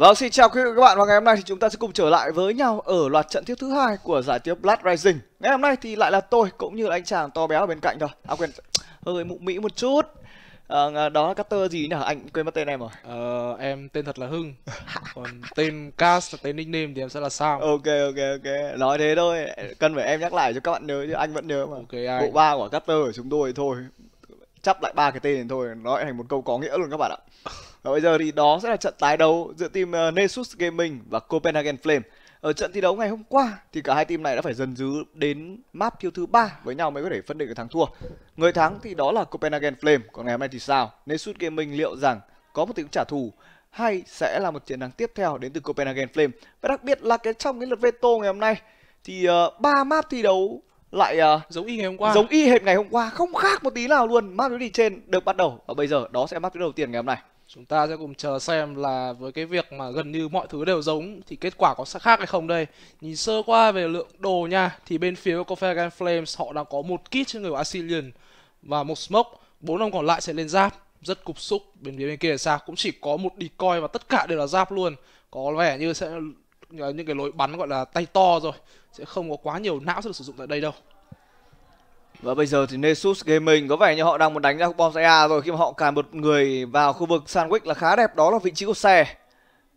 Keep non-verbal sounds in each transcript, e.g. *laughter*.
Vâng, xin chào quý vị và các bạn và ngày hôm nay thì chúng ta sẽ cùng trở lại với nhau ở loạt trận tiếp thứ hai của giải tiếp Blood Rising. Ngày hôm nay thì lại là tôi cũng như là anh chàng to béo ở bên cạnh rồi. À quên, hơi mụ mỹ một chút. À, đó là Cutter gì nhỉ? Anh quên mất tên em rồi. Ờ, em tên thật là Hưng. Còn tên cast tên nickname thì em sẽ là Sam. Ok ok ok. Nói thế thôi, cần phải em nhắc lại cho các bạn nhớ chứ anh vẫn nhớ mà. Okay, Bộ ba của Cutter của chúng tôi thôi chắp lại ba cái tên này thôi nó lại thành một câu có nghĩa luôn các bạn ạ và bây giờ thì đó sẽ là trận tái đấu giữa team uh, Nexus Gaming và Copenhagen Flame ở trận thi đấu ngày hôm qua thì cả hai team này đã phải dần dứ đến map thiêu thứ ba với nhau mới có thể phân định được thắng thua người thắng thì đó là Copenhagen Flame còn ngày hôm nay thì sao Nexus Gaming liệu rằng có một tiếng trả thù hay sẽ là một chiến thắng tiếp theo đến từ Copenhagen Flame và đặc biệt là cái trong cái lượt veto ngày hôm nay thì ờ, ba uh, map thi đấu lại uh, giống y ngày hôm qua giống y hệt ngày hôm qua không khác một tí nào luôn map đối địch trên được bắt đầu và bây giờ đó sẽ bắt đầu tiền ngày hôm nay chúng ta sẽ cùng chờ xem là với cái việc mà gần như mọi thứ đều giống thì kết quả có khác hay không đây nhìn sơ qua về lượng đồ nha thì bên phía của Copenhagen Flames họ đang có một kit trên người của Asilian và một smoke bốn ông còn lại sẽ lên giáp rất cục xúc bên phía bên kia là sao cũng chỉ có một decoy và tất cả đều là giáp luôn có vẻ như sẽ Ờ, những cái lối bắn gọi là tay to rồi sẽ không có quá nhiều não sẽ được sử dụng tại đây đâu và bây giờ thì Nesus Gaming có vẻ như họ đang muốn đánh ra bom A rồi khi mà họ cài một người vào khu vực sandwich là khá đẹp đó là vị trí của xe.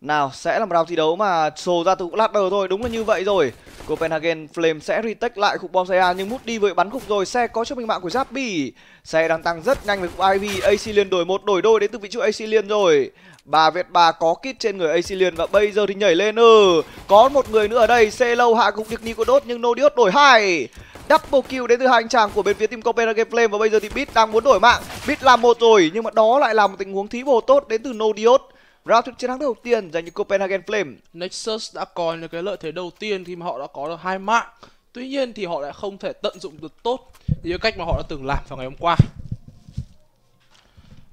Nào sẽ là một round thi đấu mà sồ ra từ ladder thôi đúng là như vậy rồi. Copenhagen Flame sẽ retake lại khúc bom A nhưng mút đi với bắn khúc rồi xe có cho mình mạng của Zappy. Xe đang tăng rất nhanh với khúc IV AC liền đổi một đổi đôi đến từ vị trí AC liền rồi ba vết ba có kit trên người AC Acilian và bây giờ thì nhảy lên ừ có một người nữa ở đây Celo hạ gục được đốt nhưng Nodius đổi hai Double kill đến từ hai anh chàng của bên phía team Copenhagen Flame và bây giờ thì Bit đang muốn đổi mạng. Bit làm một rồi nhưng mà đó lại là một tình huống thí bồ tốt đến từ Nodios. Round chiến thắng đầu tiên dành cho Copenhagen Flame. Nexus đã có những cái lợi thế đầu tiên khi mà họ đã có được hai mạng. Tuy nhiên thì họ lại không thể tận dụng được tốt như cách mà họ đã từng làm vào ngày hôm qua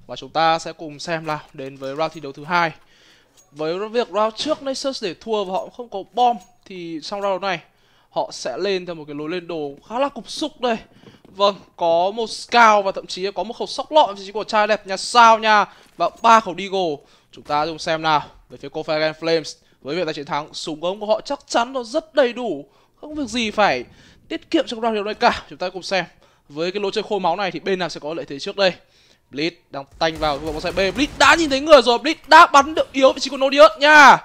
và chúng ta sẽ cùng xem là đến với round thi đấu thứ hai với việc round trước Nexus để thua và họ không có bom thì trong round này họ sẽ lên theo một cái lối lên đồ khá là cục xúc đây vâng có một scout và thậm chí có một khẩu sóc lọ vị trí của trai đẹp nhà sao nha và ba khẩu deagle chúng ta cùng xem nào về phía Cofagan Flames với việc là chiến thắng súng ống của họ chắc chắn nó rất đầy đủ không việc gì phải tiết kiệm trong round điều này cả chúng ta cùng xem với cái lối chơi khô máu này thì bên nào sẽ có lợi thế trước đây Blitz đang tanh vào đội bóng xe B Blitz đã nhìn thấy người rồi Blitz đã bắn được yếu vị trí của Nodius nha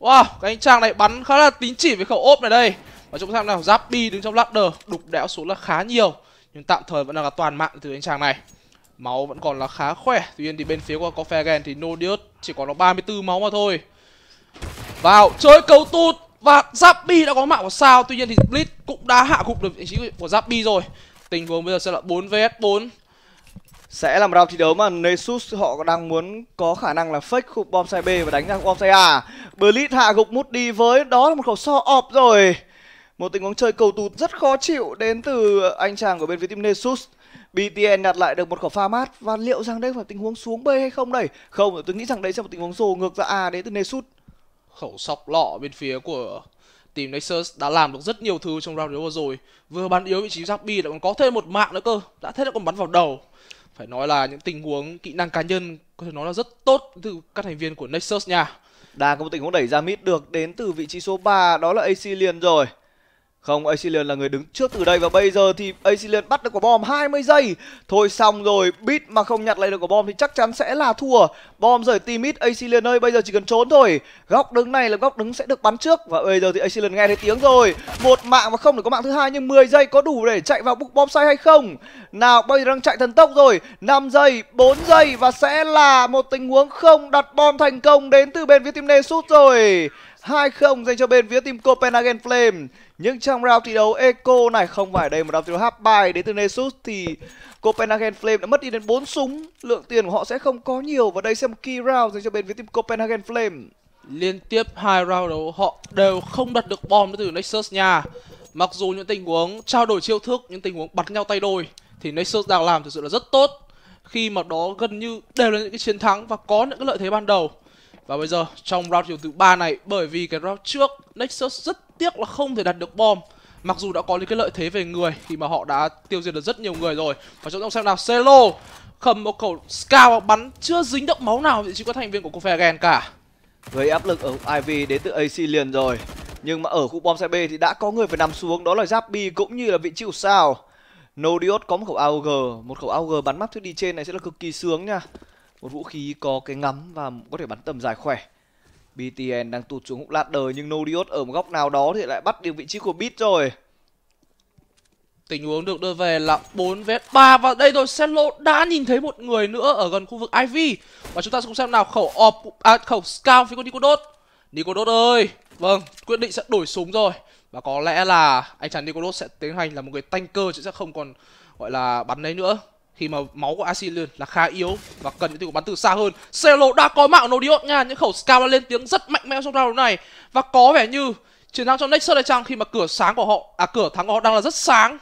Wow cái anh chàng này bắn khá là tín chỉ với khẩu ốp này đây Và chúng ta nào Zappy đứng trong ladder Đục đẽo xuống là khá nhiều Nhưng tạm thời vẫn là toàn mạng từ anh chàng này Máu vẫn còn là khá khỏe Tuy nhiên thì bên phía của Cofagen thì Nodius chỉ còn có 34 máu mà thôi Vào chơi cầu tụt Và Zappy đã có mạng của sao Tuy nhiên thì Blitz cũng đã hạ gục được vị trí của Zappy rồi Tình huống bây giờ sẽ là 4 vs 4 sẽ là một round thi đấu mà Nexus họ đang muốn có khả năng là fake khu bom sai B và đánh ra bom sai A. Blitz hạ gục mút đi với đó là một khẩu so ọp rồi. Một tình huống chơi cầu tụt rất khó chịu đến từ anh chàng của bên phía team Nexus. BTN nhặt lại được một khẩu pha mát và liệu rằng đây phải tình huống xuống B hay không đây? Không, tôi nghĩ rằng đây sẽ một tình huống rồ ngược ra A đến từ Nexus. Khẩu sọc lọ bên phía của team Nexus đã làm được rất nhiều thứ trong round đấu vừa rồi. Vừa bắn yếu vị trí giáp lại còn có thêm một mạng nữa cơ, đã thế lại còn bắn vào đầu phải nói là những tình huống kỹ năng cá nhân có thể nói là rất tốt từ các thành viên của Nexus nha. Đang có một tình huống đẩy ra mid được đến từ vị trí số 3 đó là AC liền rồi. Không, Acilian là người đứng trước từ đây và bây giờ thì Acilian bắt được quả bom 20 giây. Thôi xong rồi, Bit mà không nhặt lại được quả bom thì chắc chắn sẽ là thua. Bom rời team mid, Acilian ơi, bây giờ chỉ cần trốn thôi. Góc đứng này là góc đứng sẽ được bắn trước và bây giờ thì Acilian nghe thấy tiếng rồi. Một mạng và không được có mạng thứ hai nhưng 10 giây có đủ để chạy vào bục bom sai hay không? Nào, bây giờ đang chạy thần tốc rồi. 5 giây, 4 giây và sẽ là một tình huống không đặt bom thành công đến từ bên phía team Nesus rồi. 2-0 dành cho bên phía team Copenhagen Flame. Nhưng trong round thi đấu Eco này không phải đây một round thi đấu half bài đến từ Nexus thì Copenhagen Flame đã mất đi đến 4 súng. Lượng tiền của họ sẽ không có nhiều và đây sẽ một key round dành cho bên phía team Copenhagen Flame. Liên tiếp hai round đấu họ đều không đặt được bom đến từ Nexus nha. Mặc dù những tình huống trao đổi chiêu thức, những tình huống bắt nhau tay đôi thì Nexus đang làm thực sự là rất tốt khi mà đó gần như đều là những cái chiến thắng và có những cái lợi thế ban đầu và bây giờ trong round chiều thứ ba này bởi vì cái round trước Nexus rất tiếc là không thể đặt được bom Mặc dù đã có những cái lợi thế về người khi mà họ đã tiêu diệt được rất nhiều người rồi Và chúng ta xem nào Celo khầm một khẩu scout bắn chưa dính động máu nào vị trí có thành viên của gen cả Gây áp lực ở IV đến từ AC liền rồi Nhưng mà ở khu bom xe B thì đã có người phải nằm xuống đó là Zappy cũng như là vị trí của sao Nodiot có một khẩu AOG Một khẩu AOG bắn map thứ đi trên này sẽ là cực kỳ sướng nha một vũ khí có cái ngắm và có thể bắn tầm dài khỏe BTN đang tụt xuống hụt lạt đời nhưng Nodiot ở một góc nào đó thì lại bắt được vị trí của Bit rồi Tình huống được đưa về là 4 vs 3 và đây rồi Cello đã nhìn thấy một người nữa ở gần khu vực IV và chúng ta sẽ cùng xem nào khẩu op à, khẩu scout phía con Nicodot. Nicodot ơi. Vâng, quyết định sẽ đổi súng rồi và có lẽ là anh chàng Nicodot sẽ tiến hành là một người tanker chứ sẽ không còn gọi là bắn đấy nữa khi mà máu của Asilion là khá yếu và cần những tình huống bắn từ xa hơn. Celo đã có mạo nó nha, những khẩu scar đã lên tiếng rất mạnh mẽ trong round này và có vẻ như chiến thắng cho Nexus đây chăng khi mà cửa sáng của họ à cửa thắng của họ đang là rất sáng.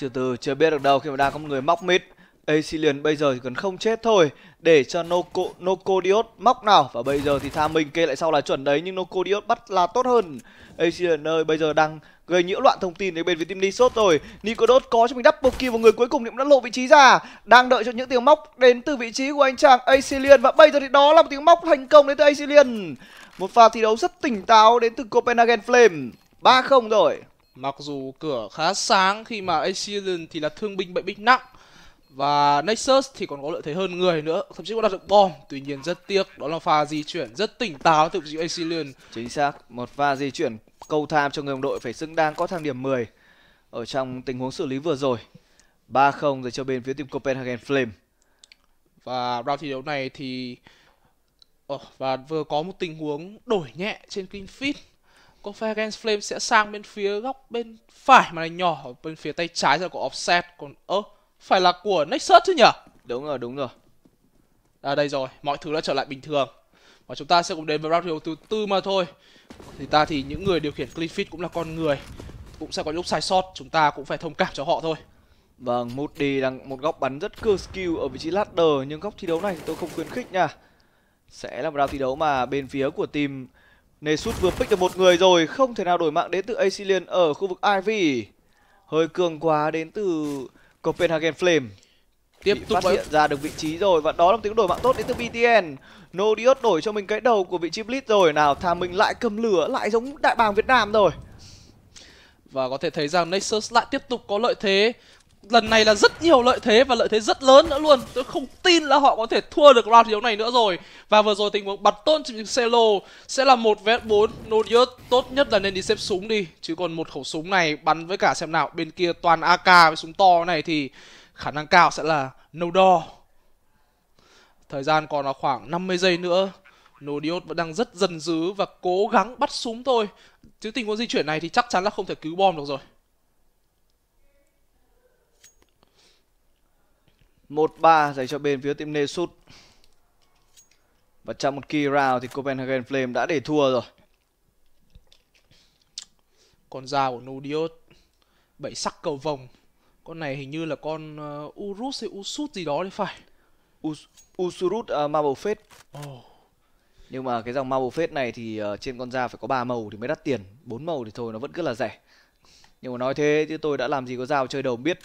Từ từ chưa biết được đâu khi mà đang có một người móc mid. Asilion bây giờ chỉ cần không chết thôi để cho Noco Nocodiot móc nào và bây giờ thì Tha mình kê lại sau là chuẩn đấy nhưng Nocodiot bắt là tốt hơn. Asilion ơi bây giờ đang gây nhiễu loạn thông tin đến bên phía team Nisot rồi. Nicodos có cho mình double kill và người cuối cùng thì cũng đã lộ vị trí ra. Đang đợi cho những tiếng móc đến từ vị trí của anh chàng Acilian và bây giờ thì đó là một tiếng móc thành công đến từ Acilian. Một pha thi đấu rất tỉnh táo đến từ Copenhagen Flame. 3-0 rồi. Mặc dù cửa khá sáng khi mà Acilian thì là thương binh bệnh binh nặng và Nexus thì còn có lợi thế hơn người nữa Thậm chí còn đặt được bom Tuy nhiên rất tiếc Đó là pha di chuyển rất tỉnh táo từ AC Exilion Chính xác Một pha di chuyển câu tham cho người đồng đội phải xứng đáng có thang điểm 10 Ở trong tình huống xử lý vừa rồi 3-0 rồi cho bên phía team Copenhagen Flame Và round thi đấu này thì oh, Và vừa có một tình huống đổi nhẹ trên clean feed Copenhagen Flame sẽ sang bên phía góc bên phải mà này nhỏ Bên phía tay trái ra có offset Còn ơ oh, phải là của Nexus chứ nhỉ? Đúng rồi, đúng rồi. À đây rồi, mọi thứ đã trở lại bình thường. Và chúng ta sẽ cùng đến với round thứ tư mà thôi. Thì ta thì những người điều khiển Cliffit cũng là con người. Cũng sẽ có lúc sai sót, chúng ta cũng phải thông cảm cho họ thôi. Vâng, một đi đang một góc bắn rất cơ skill ở vị trí ladder nhưng góc thi đấu này tôi không khuyến khích nha. Sẽ là một round thi đấu mà bên phía của team Nesut vừa pick được một người rồi, không thể nào đổi mạng đến từ Acilian ở khu vực Ivy. Hơi cường quá đến từ Copenhagen Flame tiếp tục phát hiện ra được vị trí rồi và đó là một tiếng đổi mạng tốt đến từ BTN. Nodius đổi cho mình cái đầu của vị trí Blitz rồi nào, thà mình lại cầm lửa lại giống đại bàng Việt Nam rồi. Và có thể thấy rằng Nexus lại tiếp tục có lợi thế lần này là rất nhiều lợi thế và lợi thế rất lớn nữa luôn tôi không tin là họ có thể thua được round hiếu này nữa rồi và vừa rồi tình huống bật tôn trên cello sẽ là một vs bốn nodius tốt nhất là nên đi xếp súng đi chứ còn một khẩu súng này bắn với cả xem nào bên kia toàn ak với súng to này thì khả năng cao sẽ là no đo thời gian còn là khoảng 50 giây nữa Nodiot vẫn đang rất dần dứ và cố gắng bắt súng thôi Chứ tình huống di chuyển này thì chắc chắn là không thể cứu bom được rồi 1-3 dành cho bên phía team Nesut. Và trong một key round thì Copenhagen Flame đã để thua rồi. Con dao của Nudiot bảy sắc cầu vồng. Con này hình như là con uh, Urus hay Usut gì đó đấy phải. Us Usurut uh, Marble Fate. Oh. Nhưng mà cái dòng Marble Fate này thì uh, trên con dao phải có ba màu thì mới đắt tiền, bốn màu thì thôi nó vẫn cứ là rẻ. Nhưng mà nói thế chứ tôi đã làm gì có dao chơi đầu biết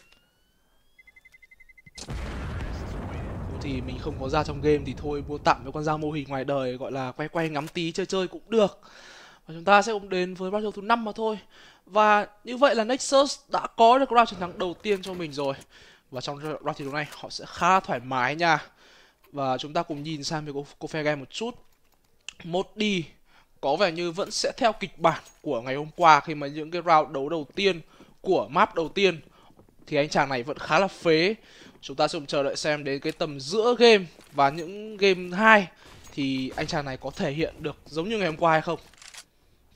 thì mình không có ra trong game thì thôi mua tạm với con dao mô hình ngoài đời gọi là quay quay ngắm tí chơi chơi cũng được và chúng ta sẽ cũng đến với battle thứ năm mà thôi và như vậy là Nexus đã có được round chiến thắng đầu tiên cho mình rồi và trong round thi đấu này họ sẽ khá thoải mái nha và chúng ta cùng nhìn sang về cô, cô phe game một chút một đi có vẻ như vẫn sẽ theo kịch bản của ngày hôm qua khi mà những cái round đấu đầu tiên của map đầu tiên thì anh chàng này vẫn khá là phế Chúng ta sẽ chờ đợi xem đến cái tầm giữa game và những game 2 thì anh chàng này có thể hiện được giống như ngày hôm qua hay không.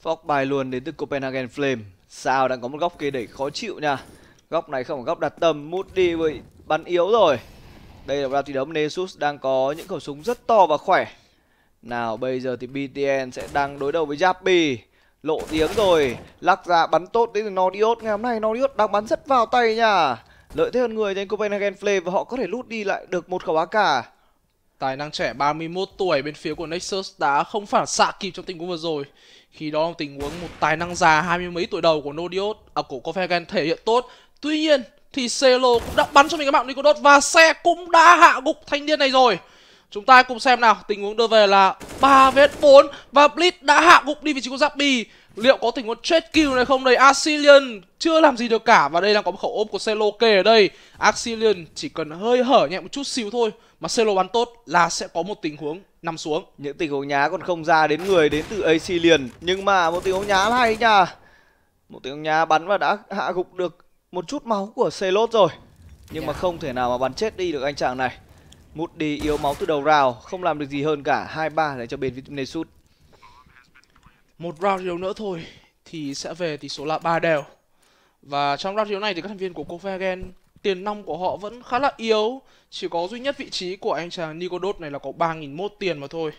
Fox bài luôn đến từ Copenhagen Flame. Sao đang có một góc kia đẩy khó chịu nha. Góc này không phải góc đặt tầm, mút đi bị bắn yếu rồi. Đây là một thi đấu Nesus đang có những khẩu súng rất to và khỏe. Nào bây giờ thì BTN sẽ đang đối đầu với Jappy lộ tiếng rồi lắc ra bắn tốt đến từ Nordiot ngày hôm nay Nordiot đang bắn rất vào tay nha Lợi thế hơn người trên Copenhagen Flame và họ có thể lút đi lại được một khẩu á cả. Tài năng trẻ 31 tuổi bên phía của Nexus đã không phản xạ kịp trong tình huống vừa rồi. Khi đó tình huống một tài năng già hai mươi mấy tuổi đầu của Nodios à của Copenhagen thể hiện tốt. Tuy nhiên thì Celo cũng đã bắn cho mình các bạn Nicodos và xe cũng đã hạ gục thanh niên này rồi. Chúng ta cùng xem nào, tình huống đưa về là 3 vs 4 và Blitz đã hạ gục đi vị trí của Zappi. Liệu có tình huống chết kill này không đây? Axelian chưa làm gì được cả và đây đang có một khẩu ốp của Celo kề ở đây. Axelian chỉ cần hơi hở nhẹ một chút xíu thôi mà Celo bắn tốt là sẽ có một tình huống nằm xuống. Những tình huống nhá còn không ra đến người đến từ Axelian nhưng mà một tình huống nhá hay nha. Một tình huống nhá bắn và đã hạ gục được một chút máu của Celot rồi. Nhưng mà dạ. không thể nào mà bắn chết đi được anh chàng này. Mút đi yếu máu từ đầu rào không làm được gì hơn cả hai ba để cho bên sút một round đấu nữa thôi thì sẽ về tỷ số là ba đều và trong round đấu này thì các thành viên của Copenhagen tiền nong của họ vẫn khá là yếu chỉ có duy nhất vị trí của anh chàng Nikodot này là có 3.001 tiền mà thôi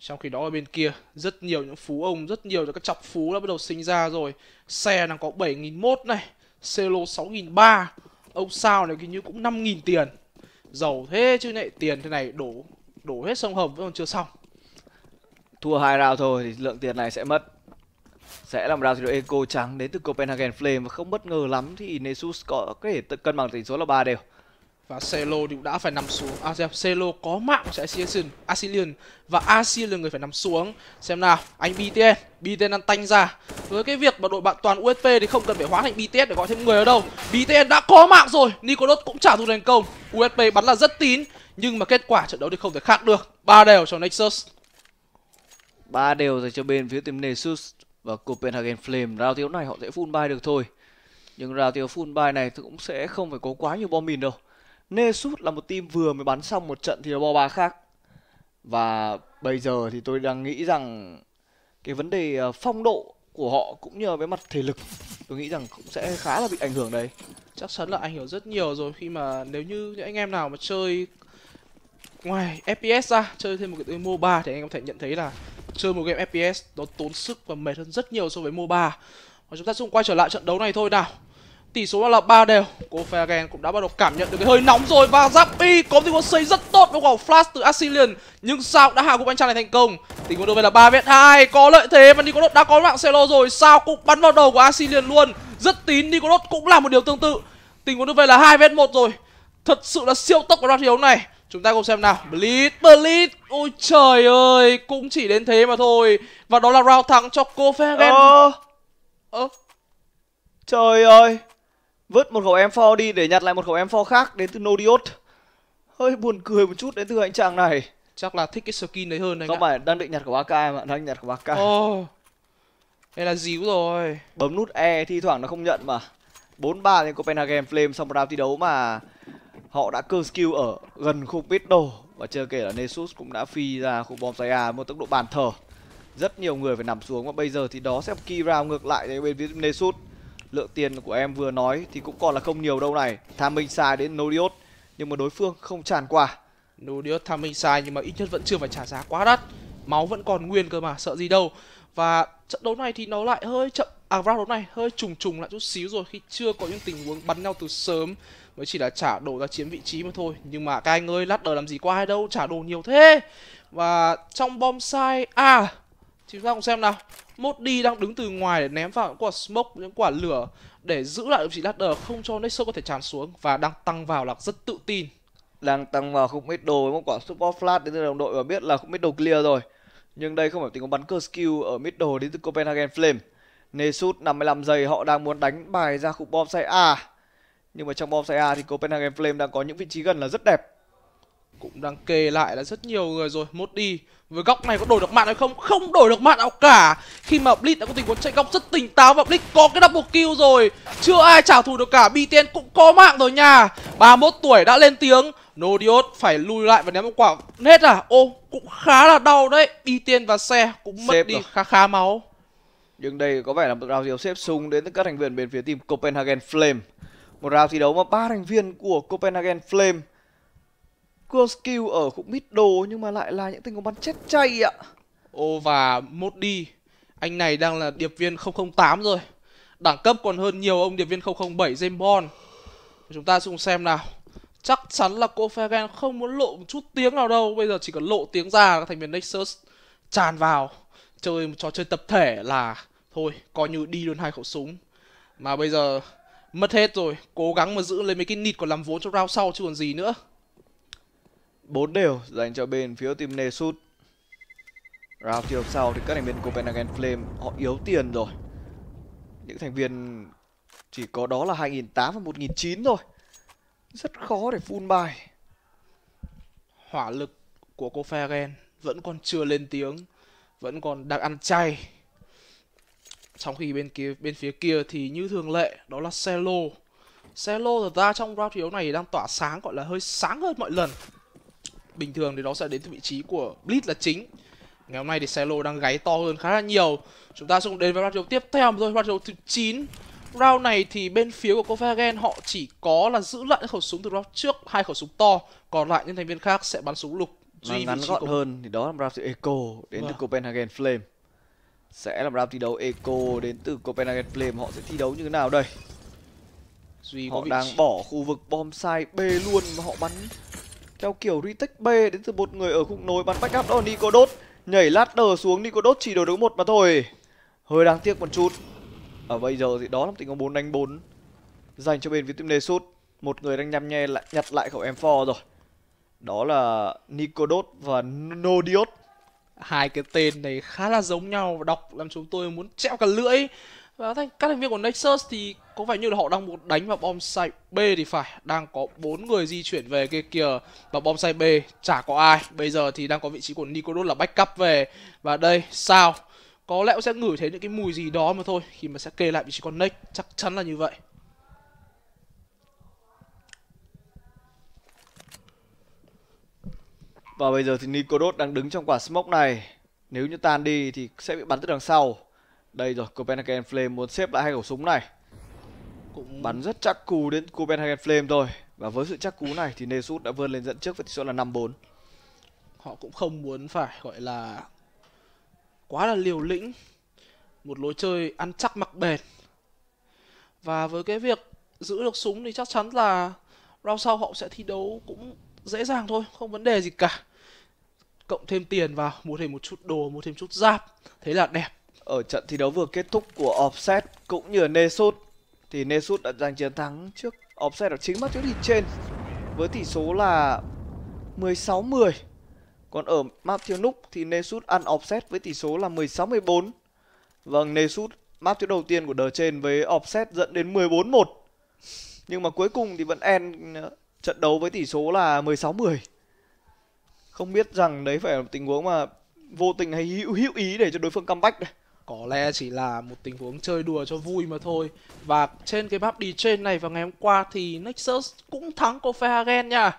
trong khi đó ở bên kia rất nhiều những phú ông rất nhiều những các chọc phú đã bắt đầu sinh ra rồi xe đang có 7.001 này Celo 6.300 ông sao này hình như cũng 5.000 tiền giàu thế chứ lại tiền thế này đổ đổ hết sông hồng vẫn còn chưa xong thua hai round thôi thì lượng tiền này sẽ mất sẽ làm một round thi đấu eco trắng đến từ Copenhagen Flame và không bất ngờ lắm thì Nexus có thể cân bằng tỷ số là ba đều và Celo thì cũng đã phải nằm xuống. À, Celo có mạng sẽ Asilian, Asilian và Asil là người phải nằm xuống. Xem nào, anh BTN, BTN đang tanh ra. Với cái việc mà đội bạn toàn USP thì không cần phải hóa thành BTS để gọi thêm người ở đâu. BTN đã có mạng rồi, Nicolos cũng trả thù thành công. USP bắn là rất tín, nhưng mà kết quả trận đấu thì không thể khác được. Ba đều cho Nexus ba đều dành cho bên phía team Nexus và Copenhagen Flame rao tiêu này họ sẽ full buy được thôi nhưng rao tiêu full buy này thì cũng sẽ không phải có quá nhiều bom mìn đâu Nexus là một team vừa mới bắn xong một trận thì nó bo ba khác và bây giờ thì tôi đang nghĩ rằng cái vấn đề ờ, phong độ của họ cũng như với mặt thể lực tôi nghĩ rằng cũng sẽ khá là bị ảnh hưởng đấy chắc chắn là ảnh hưởng rất nhiều rồi khi mà nếu như những anh em nào mà chơi ngoài FPS ra chơi thêm một cái MOBA thì anh em có thể nhận thấy là chơi một game fps nó tốn sức và mệt hơn rất nhiều so với moba và chúng ta sẽ quay trở lại trận đấu này thôi nào tỷ số là ba đều cô Fagen cũng đã bắt đầu cảm nhận được cái hơi nóng rồi và Zappy có tình huống xây rất tốt với quả flash từ Asilian nhưng sao đã hạ gục anh chàng này thành công tình huống đối với là ba v hai có lợi thế và đi có đốt đã có mạng solo rồi sao cũng bắn vào đầu của Asilian luôn rất tín đi có đốt cũng làm một điều tương tự tình huống đối với là hai v một rồi thật sự là siêu tốc của đoạn hiếu này Chúng ta cùng xem nào Blitz, Blitz Ôi trời ơi Cũng chỉ đến thế mà thôi Và đó là round thắng cho cô Ơ ờ... ờ. Trời ơi Vứt một khẩu M4 đi để nhặt lại một khẩu M4 khác đến từ Nodiot Hơi buồn cười một chút đến từ anh chàng này Chắc là thích cái skin đấy hơn anh Không ạ. phải, đang định nhặt của AK em ạ, đang nhặt của AK oh. Đây là díu rồi Bấm nút E thi thoảng nó không nhận mà 4-3 lên Copenhagen Flame xong một round thi đấu mà Họ đã cơ skill ở gần khu pit đồ Và chưa kể là Nesus cũng đã phi ra khu bom Zaya a một tốc độ bàn thờ Rất nhiều người phải nằm xuống Và bây giờ thì đó sẽ Kira ngược lại bên phía Nesus Lượng tiền của em vừa nói thì cũng còn là không nhiều đâu này Tham minh sai đến Nodiot Nhưng mà đối phương không tràn qua Nodiot tham minh sai nhưng mà ít nhất vẫn chưa phải trả giá quá đắt Máu vẫn còn nguyên cơ mà sợ gì đâu Và trận đấu này thì nó lại hơi chậm À round đấu này hơi trùng trùng lại chút xíu rồi Khi chưa có những tình huống bắn nhau từ sớm mới chỉ là trả đồ ra chiếm vị trí mà thôi nhưng mà các anh ơi lát đời làm gì qua ai đâu trả đồ nhiều thế và trong bom sai à chúng ta cùng xem nào một đi đang đứng từ ngoài để ném vào những quả smoke những quả lửa để giữ lại vị trí ladder không cho nexo có thể tràn xuống và đang tăng vào là rất tự tin đang tăng vào không biết đồ với một quả support flat đến từ đồng đội và biết là không biết đồ clear rồi nhưng đây không phải tình huống bắn cơ skill ở mid đồ đến từ Copenhagen Flame. Nesut 55 giây họ đang muốn đánh bài ra khu bom say A. À, nhưng mà trong bonsai A thì Copenhagen Flame đang có những vị trí gần là rất đẹp cũng đang kề lại là rất nhiều người rồi một đi với góc này có đổi được mạng hay không không đổi được mạng nào cả khi mà blitz đã có tình huống chạy góc rất tỉnh táo và blitz có cái double kill rồi chưa ai trả thù được cả btn cũng có mạng rồi nha 31 tuổi đã lên tiếng nodiot phải lùi lại và ném một quả hết à ô cũng khá là đau đấy btn và xe cũng mất Xếp đi khá khá máu nhưng đây có vẻ là một rào diều xếp súng đến từ các thành viên bên phía team Copenhagen Flame một round thi đấu mà ba thành viên của Copenhagen Flame Cua skill ở khúc mid đồ nhưng mà lại là những tình huống bắn chết chay ạ. Ô và một đi. Anh này đang là điệp viên 008 rồi. Đẳng cấp còn hơn nhiều ông điệp viên 007 James Bond. Chúng ta cùng xem nào. Chắc chắn là cô Fagan không muốn lộ một chút tiếng nào đâu. Bây giờ chỉ cần lộ tiếng ra là thành viên Nexus tràn vào. Chơi một trò chơi tập thể là thôi coi như đi luôn hai khẩu súng. Mà bây giờ Mất hết rồi, cố gắng mà giữ lấy mấy cái nịt còn làm vốn cho round sau chứ còn gì nữa. bốn đều dành cho bên phía team Nesut. Round thi đấu sau thì các thành viên Copenhagen Flame họ yếu tiền rồi. Những thành viên chỉ có đó là 2008 và 1009 thôi. Rất khó để full bài. Hỏa lực của Copenhagen vẫn còn chưa lên tiếng, vẫn còn đang ăn chay. Trong khi bên kia bên phía kia thì như thường lệ đó là Celo. Celo thật ra trong round thi này đang tỏa sáng gọi là hơi sáng hơn mọi lần. Bình thường thì nó sẽ đến từ vị trí của Blitz là chính. Ngày hôm nay thì Celo đang gáy to hơn khá là nhiều. Chúng ta sẽ cùng đến với round đấu tiếp theo rồi, round đấu thứ 9. Round này thì bên phía của Covagen họ chỉ có là giữ lại khẩu súng từ round trước, hai khẩu súng to, còn lại những thành viên khác sẽ bắn súng lục duy ngắn gọn của... hơn thì đó là round sự Echo đến vâng. từ Copenhagen Flame sẽ làm một thi đấu eco đến từ Copenhagen Flame họ sẽ thi đấu như thế nào đây Duy họ đang bỏ khu vực bom sai B luôn mà họ bắn theo kiểu retake B đến từ một người ở khung nối bắn backup đó là Nicodot nhảy lát đờ xuống Nicodot chỉ đổi đúng một mà thôi hơi đáng tiếc một chút ở à, bây giờ thì đó là tình huống bốn đánh bốn dành cho bên phía team sút. một người đang nhăm nhe lại nhặt lại khẩu M4 rồi đó là Nicodot và Nodiot hai cái tên này khá là giống nhau và đọc làm chúng tôi muốn treo cả lưỡi và thành các thành viên của Nexus thì có vẻ như là họ đang muốn đánh vào bom site B thì phải đang có bốn người di chuyển về kia kìa và bom site B chả có ai bây giờ thì đang có vị trí của Nicodos là backup về và đây sao có lẽ cũng sẽ ngửi thấy những cái mùi gì đó mà thôi khi mà sẽ kê lại vị trí con Nex chắc chắn là như vậy Và bây giờ thì Nicodos đang đứng trong quả smoke này. Nếu như tan đi thì sẽ bị bắn từ đằng sau. Đây rồi, Copenhagen Flame muốn xếp lại hai khẩu súng này. Cũng bắn rất chắc cú đến Copenhagen Flame thôi. Và với sự chắc cú này thì Nesus đã vươn lên dẫn trước với tỷ số là 5-4. Họ cũng không muốn phải gọi là quá là liều lĩnh. Một lối chơi ăn chắc mặc bền. Và với cái việc giữ được súng thì chắc chắn là round sau họ sẽ thi đấu cũng dễ dàng thôi, không vấn đề gì cả cộng thêm tiền vào mua thêm một chút đồ mua thêm chút giáp thế là đẹp ở trận thi đấu vừa kết thúc của offset cũng như nesut thì nesut đã giành chiến thắng trước offset ở chính mắt trước thịt trên với tỷ số là 16-10 còn ở map thiếu núc thì nesut ăn offset với tỷ số là 16-14 vâng nesut map thiếu đầu tiên của đờ trên với offset dẫn đến 14-1 nhưng mà cuối cùng thì vẫn end trận đấu với tỷ số là 16-10 không biết rằng đấy phải là một tình huống mà vô tình hay hữu hữu ý để cho đối phương comeback đây có lẽ chỉ là một tình huống chơi đùa cho vui mà thôi và trên cái map đi trên này vào ngày hôm qua thì Nexus cũng thắng Copenhagen nha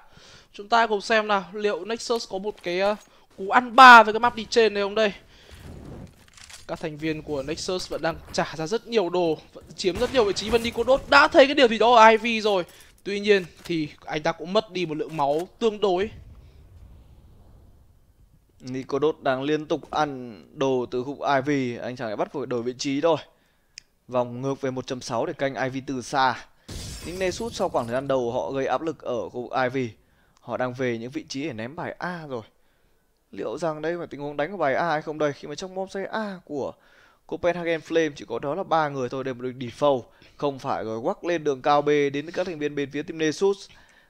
chúng ta cùng xem nào liệu Nexus có một cái ờ, cú ăn ba với cái map đi trên này không đây các thành viên của Nexus vẫn đang trả ra rất nhiều đồ vẫn chiếm rất nhiều vị trí vẫn đi cô đốt đã thấy cái điều gì đó ở Ivy rồi tuy nhiên thì anh ta cũng mất đi một lượng máu tương đối Nicodot đang liên tục ăn đồ từ khúc IV. Anh chàng lại bắt phải đổi vị trí rồi. Vòng ngược về 1.6 để canh IV từ xa Những Nessus sau khoảng thời gian đầu họ gây áp lực ở khu vực IV, Họ đang về những vị trí để ném bài A rồi Liệu rằng đây là tình huống đánh của bài A hay không đây Khi mà trong bom xe A của Copenhagen Flame chỉ có đó là ba người thôi để một được default Không phải rồi quắc lên đường cao B đến các thành viên bên phía team Nessus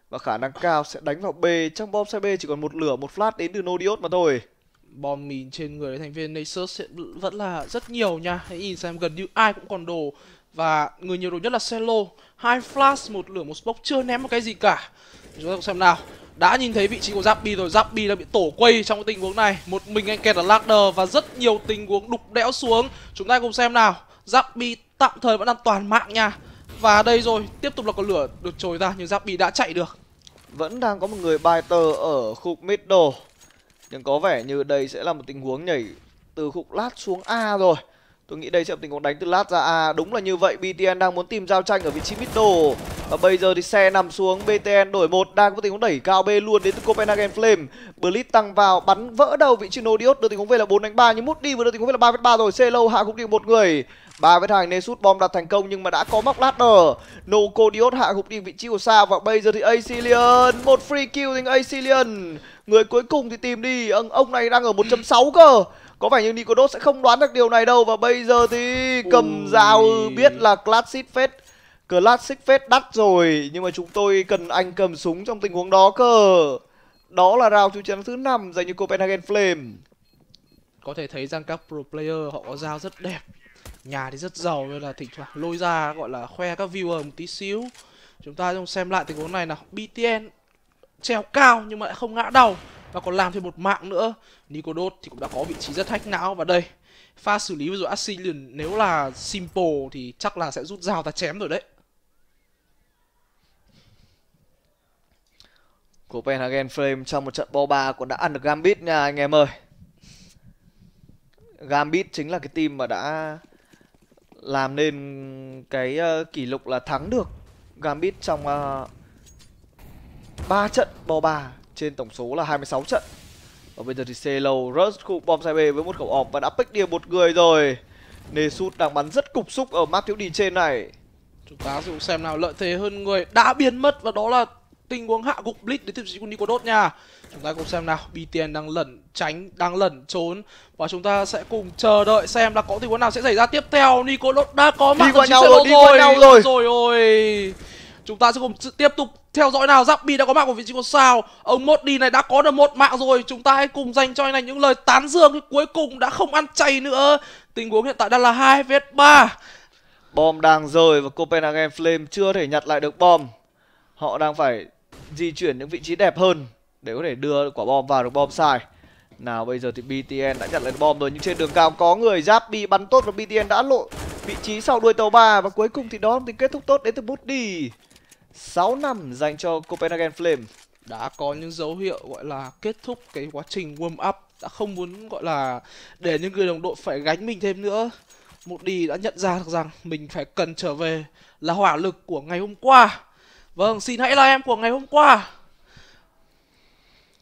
và khả năng cao sẽ đánh vào B trong bom xe B chỉ còn một lửa một flash đến từ Nodiot mà thôi bom mìn trên người thành viên Nasus sẽ vẫn là rất nhiều nha hãy nhìn xem gần như ai cũng còn đồ và người nhiều đồ nhất là Celo hai flash một lửa một smoke chưa ném một cái gì cả chúng ta cùng xem nào đã nhìn thấy vị trí của zappy rồi zappy đã bị tổ quay trong cái tình huống này một mình anh kẹt ở ladder và rất nhiều tình huống đục đẽo xuống chúng ta cùng xem nào zappy tạm thời vẫn đang toàn mạng nha và đây rồi, tiếp tục là con lửa được trồi ra nhưng Giáp Bì đã chạy được. Vẫn đang có một người biter ở khúc middle. Nhưng có vẻ như đây sẽ là một tình huống nhảy từ khúc lát xuống A rồi. Tôi nghĩ đây sẽ là tình huống đánh từ lát ra à, Đúng là như vậy BTN đang muốn tìm giao tranh ở vị trí middle Và bây giờ thì xe nằm xuống BTN đổi một Đang có tình huống đẩy cao B luôn đến từ Copenhagen Flame Blitz tăng vào bắn vỡ đầu vị trí Nodiot được tình huống về là 4 đánh 3 nhưng mút đi vừa được tình huống về là 3 vết 3 rồi C lâu hạ cũng được một người ba vết hàng Nesus bom đặt thành công nhưng mà đã có móc lát nở Noco Dios hạ gục đi vị trí của sao và bây giờ thì Acilian một free kill thì Acilian người cuối cùng thì tìm đi ông, ông này đang ở 1.6 cơ có vẻ như Nicodos sẽ không đoán được điều này đâu Và bây giờ thì cầm dao biết là Classic Fate Classic Fest đắt rồi Nhưng mà chúng tôi cần anh cầm súng trong tình huống đó cơ Đó là round chú chắn thứ năm dành cho Copenhagen Flame Có thể thấy rằng các pro player họ có dao rất đẹp Nhà thì rất giàu nên là thỉnh thoảng lôi ra gọi là khoe các viewer một tí xíu Chúng ta xem lại tình huống này nào BTN treo cao nhưng mà lại không ngã đầu và còn làm thêm một mạng nữa Nicodos thì cũng đã có vị trí rất hack não và đây pha xử lý vừa rồi Asilion nếu là simple thì chắc là sẽ rút dao ta chém rồi đấy Copenhagen Flame trong một trận bo ba cũng đã ăn được Gambit nha anh em ơi Gambit chính là cái team mà đã làm nên cái uh, kỷ lục là thắng được Gambit trong uh, ờ, 3 trận bo ba trên tổng số là 26 trận và bây giờ thì C lâu Rust cụ bom sai B với một khẩu ọp và đã pick đi một người rồi Nesut đang bắn rất cục xúc ở map thiếu đi trên này Chúng ta dụ xem nào lợi thế hơn người đã biến mất và đó là tình huống hạ gục Blitz đến từ sĩ của đốt nha Chúng ta cùng xem nào BTN đang lẩn tránh, đang lẩn trốn Và chúng ta sẽ cùng chờ đợi xem là có tình huống nào sẽ xảy ra tiếp theo Nicodot đã có mặt đi qua nhau rồi, đi qua nhau rồi Rồi ôi Chúng ta sẽ cùng tiếp tục theo dõi nào Zappy đã có mạng ở vị trí của sao Ông Mốt đi này đã có được một mạng rồi Chúng ta hãy cùng dành cho anh này những lời tán dương cuối cùng đã không ăn chay nữa Tình huống hiện tại đang là 2 vs 3 Bom đang rơi và Copenhagen Flame chưa thể nhặt lại được bom Họ đang phải di chuyển những vị trí đẹp hơn Để có thể đưa quả bom vào được bom xài. Nào bây giờ thì BTN đã nhặt lại bom rồi Nhưng trên đường cao có người Zappy bắn tốt và BTN đã lộ vị trí sau đuôi tàu 3 Và cuối cùng thì đó thì kết thúc tốt đến từ Bút đi. 6 năm dành cho Copenhagen Flame đã có những dấu hiệu gọi là kết thúc cái quá trình warm up đã không muốn gọi là để những người đồng đội phải gánh mình thêm nữa một đi đã nhận ra được rằng mình phải cần trở về là hỏa lực của ngày hôm qua vâng xin hãy là em của ngày hôm qua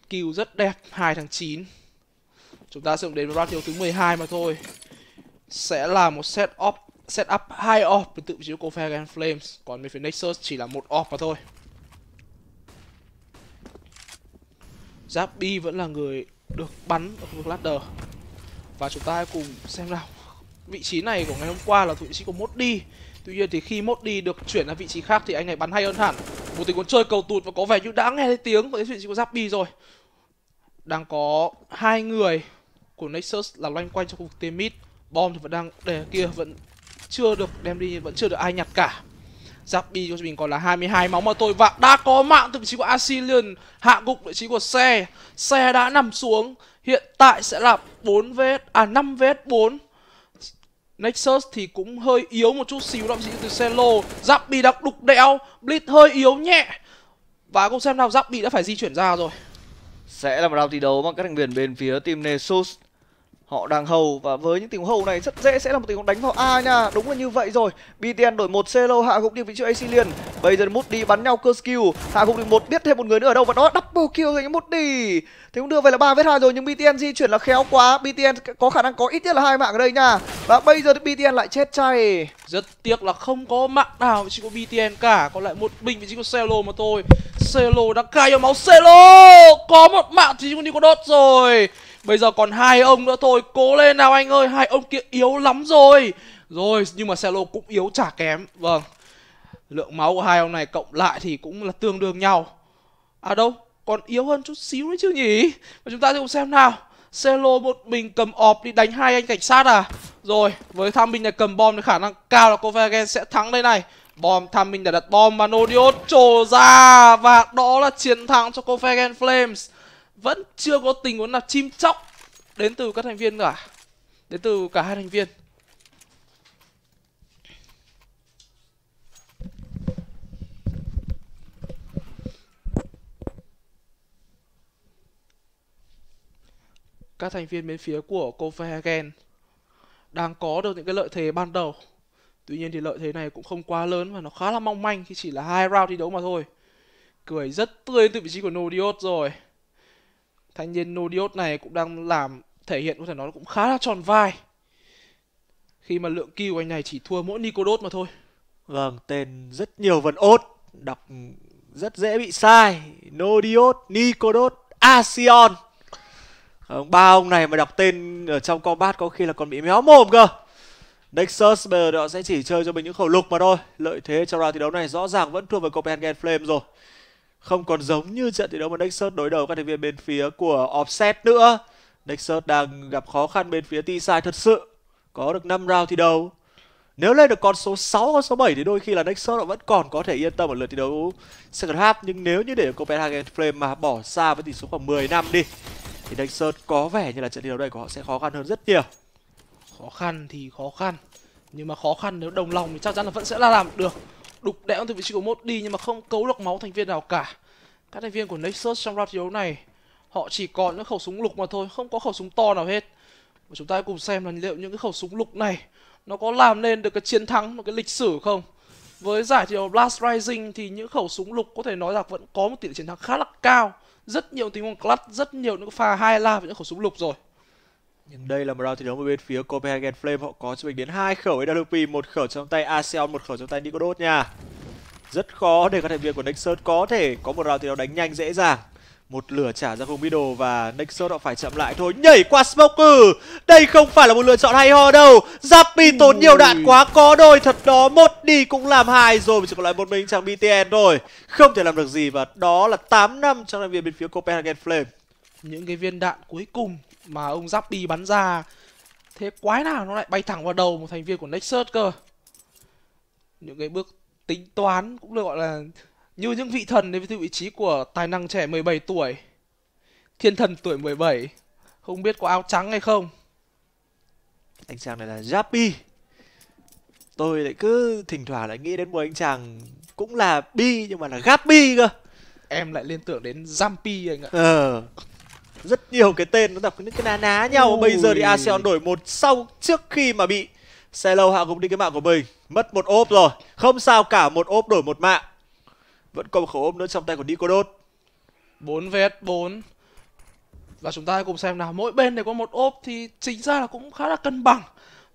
kill rất đẹp 2 tháng 9 chúng ta sẽ đến với round thứ 12 mà thôi sẽ là một set up set up hai orb từ vị trí của Fire and Flames còn bên phía Nexus chỉ là một orb mà thôi Zappy vẫn là người được bắn ở khu vực ladder và chúng ta hãy cùng xem nào vị trí này của ngày hôm qua là vị trí của mốt đi tuy nhiên thì khi mốt đi được chuyển ra vị trí khác thì anh này bắn hay hơn hẳn một tình muốn chơi cầu tụt và có vẻ như đã nghe thấy tiếng với vị trí của Zappy rồi đang có hai người của Nexus là loanh quanh trong khu vực tiêm mid bom thì vẫn đang để kia vẫn chưa được đem đi vẫn chưa được ai nhặt cả Zappi cho mình còn là 22 máu mà tôi và đã có mạng từ vị trí của Asilian hạ gục vị trí của xe xe đã nằm xuống hiện tại sẽ là 4 vs à 5 vs 4 Nexus thì cũng hơi yếu một chút xíu đạo sĩ từ xe lô Zappi đã đục đẽo Blitz hơi yếu nhẹ và cũng xem nào Zappi đã phải di chuyển ra rồi sẽ là một đầu thi đấu mà các thành viên bên phía team Nexus Họ đang hầu và với những tình huống hầu này rất dễ sẽ là một tình huống đánh vào A nha. Đúng là như vậy rồi. BTN đổi một Celo hạ gục đi vị trí AC liền. Bây giờ mút đi bắn nhau cơ skill. Hạ gục được một biết thêm một người nữa ở đâu và đó double kill rồi những mút đi. Thế cũng đưa về là ba vết hai rồi nhưng BTN di chuyển là khéo quá. BTN có khả năng có ít nhất là hai mạng ở đây nha. Và bây giờ thì BTN lại chết chay. Rất tiếc là không có mạng nào chỉ có BTN cả. Còn lại một mình chỉ có Celo mà thôi. Celo đang cay vào máu Celo. Có một mạng thì đi có đốt rồi. Bây giờ còn hai ông nữa thôi Cố lên nào anh ơi Hai ông kia yếu lắm rồi Rồi nhưng mà Celo cũng yếu chả kém Vâng Lượng máu của hai ông này cộng lại thì cũng là tương đương nhau À đâu Còn yếu hơn chút xíu đấy chứ nhỉ Và chúng ta cùng xem nào Celo một mình cầm ọp đi đánh hai anh cảnh sát à Rồi với tham binh này cầm bom thì khả năng cao là Covagen sẽ thắng đây này Bom tham binh đã đặt bom và Nodiot trổ ra Và đó là chiến thắng cho Covagen Flames vẫn chưa có tình huống nào chim chóc đến từ các thành viên cả đến từ cả hai thành viên các thành viên bên phía của Copenhagen đang có được những cái lợi thế ban đầu. Tuy nhiên thì lợi thế này cũng không quá lớn và nó khá là mong manh khi chỉ là hai round thi đấu mà thôi. Cười rất tươi từ vị trí của Nodiot rồi thanh niên Nodiot này cũng đang làm thể hiện có thể nói cũng khá là tròn vai khi mà lượng kill của anh này chỉ thua mỗi Nicodos mà thôi vâng tên rất nhiều vần ốt đọc rất dễ bị sai Nodiot Nicodos Asion vâng, ba ông này mà đọc tên ở trong combat có khi là còn bị méo mồm cơ Nexus bây giờ họ sẽ chỉ chơi cho mình những khẩu lục mà thôi Lợi thế cho round thi đấu này rõ ràng vẫn thua với Copenhagen Flame rồi không còn giống như trận thi đấu mà Nexus đối đầu các thành viên bên phía của Offset nữa. Nexus đang gặp khó khăn bên phía T-Side thật sự. Có được 5 round thi đấu. Nếu lên được con số 6, con số 7 thì đôi khi là Nexus vẫn còn có thể yên tâm ở lượt thi đấu second half. Nhưng nếu như để Copenhagen Flame mà bỏ xa với tỷ số khoảng 10 năm đi thì Nexus có vẻ như là trận thi đấu này của họ sẽ khó khăn hơn rất nhiều. Khó khăn thì khó khăn. Nhưng mà khó khăn nếu đồng lòng thì chắc chắn là vẫn sẽ là làm được đục đẽo từ vị trí của mốt đi nhưng mà không cấu được máu thành viên nào cả các thành viên của nexus trong round đấu này họ chỉ còn những khẩu súng lục mà thôi không có khẩu súng to nào hết và chúng ta hãy cùng xem là liệu những cái khẩu súng lục này nó có làm nên được cái chiến thắng một cái lịch sử không với giải thi đấu Blast Rising thì những khẩu súng lục có thể nói là vẫn có một tỷ lệ chiến thắng khá là cao rất nhiều tình huống clutch rất nhiều những pha hai la với những khẩu súng lục rồi nhưng đây là một round thi đấu mà bên phía Copenhagen Flame họ có cho mình đến hai khẩu AWP, một khẩu trong tay Aseon, một khẩu trong tay Nicodos nha. Rất khó để các thành viên của Nexus có thể có một round thi đấu đánh nhanh dễ dàng. Một lửa trả ra vùng middle và Nexus họ phải chậm lại thôi. Nhảy qua Smoker. Đây không phải là một lựa chọn hay ho đâu. Zappi tốn nhiều đạn quá có đôi thật đó. Một đi cũng làm hai rồi. Chỉ còn lại một mình chàng BTN rồi. Không thể làm được gì và đó là 8 năm trong thành viên bên phía Copenhagen Flame. Những cái viên đạn cuối cùng mà ông giáp đi bắn ra thế quái nào nó lại bay thẳng vào đầu một thành viên của nexus cơ những cái bước tính toán cũng được gọi là như những vị thần đến với vị trí của tài năng trẻ 17 tuổi thiên thần tuổi 17 không biết có áo trắng hay không anh chàng này là Jappy tôi lại cứ thỉnh thoảng lại nghĩ đến một anh chàng cũng là bi nhưng mà là Gappy cơ em lại liên tưởng đến Jumpy anh ạ ờ rất nhiều cái tên nó đọc những cái ná ná nhau Ui. bây giờ thì Asean đổi một sau trước khi mà bị xe lâu hạ gục đi cái mạng của mình mất một ốp rồi không sao cả một ốp đổi một mạng vẫn còn một khẩu ốp nữa trong tay của đốt 4 vs 4 và chúng ta cùng xem nào mỗi bên đều có một ốp thì chính ra là cũng khá là cân bằng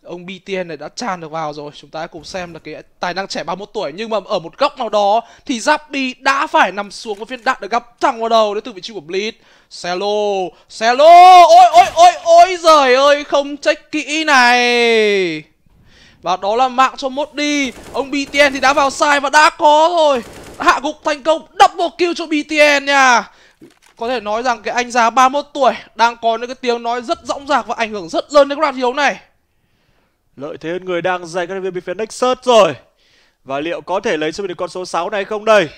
ông BTN này đã tràn được vào rồi chúng ta hãy cùng xem là cái tài năng trẻ 31 tuổi nhưng mà ở một góc nào đó thì Zappi đã phải nằm xuống với viên đạn được gặp thẳng vào đầu đến từ vị trí của Blitz Cello, Cello, ôi ôi ôi ôi giời ơi không trách kỹ này và đó là mạng cho mốt đi ông BTN thì đã vào sai và đã có rồi hạ gục thành công double kill cho BTN nha có thể nói rằng cái anh già 31 tuổi đang có những cái tiếng nói rất rõng rạc và ảnh hưởng rất lớn đến round thi đấu này Lợi thế hơn người đang giành các thành viên bên phía Nexus rồi. Và liệu có thể lấy cho mình được con số 6 này không đây?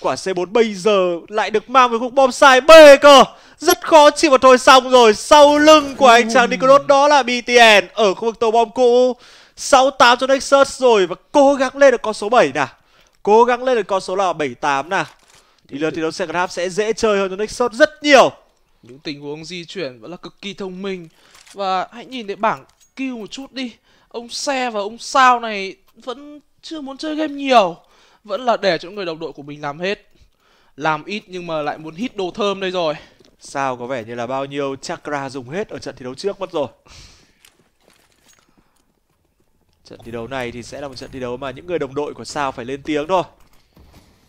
Quả C4 bây giờ lại được mang với khúc bom sai B cơ. Rất khó chịu và thôi xong rồi. Sau lưng của anh chàng Nicolos đó là BTN ở khu vực tàu bom cũ. 68 cho Nexus rồi và cố gắng lên được con số 7 nè Cố gắng lên được con số là 78 nào. Thì lượt thi đấu second half sẽ dễ chơi hơn cho Nexus rất nhiều. Những tình huống di chuyển vẫn là cực kỳ thông minh và hãy nhìn thấy bảng kill một chút đi ông xe và ông sao này vẫn chưa muốn chơi game nhiều vẫn là để cho người đồng đội của mình làm hết làm ít nhưng mà lại muốn hít đồ thơm đây rồi sao có vẻ như là bao nhiêu chakra dùng hết ở trận thi đấu trước mất rồi trận thi đấu này thì sẽ là một trận thi đấu mà những người đồng đội của sao phải lên tiếng thôi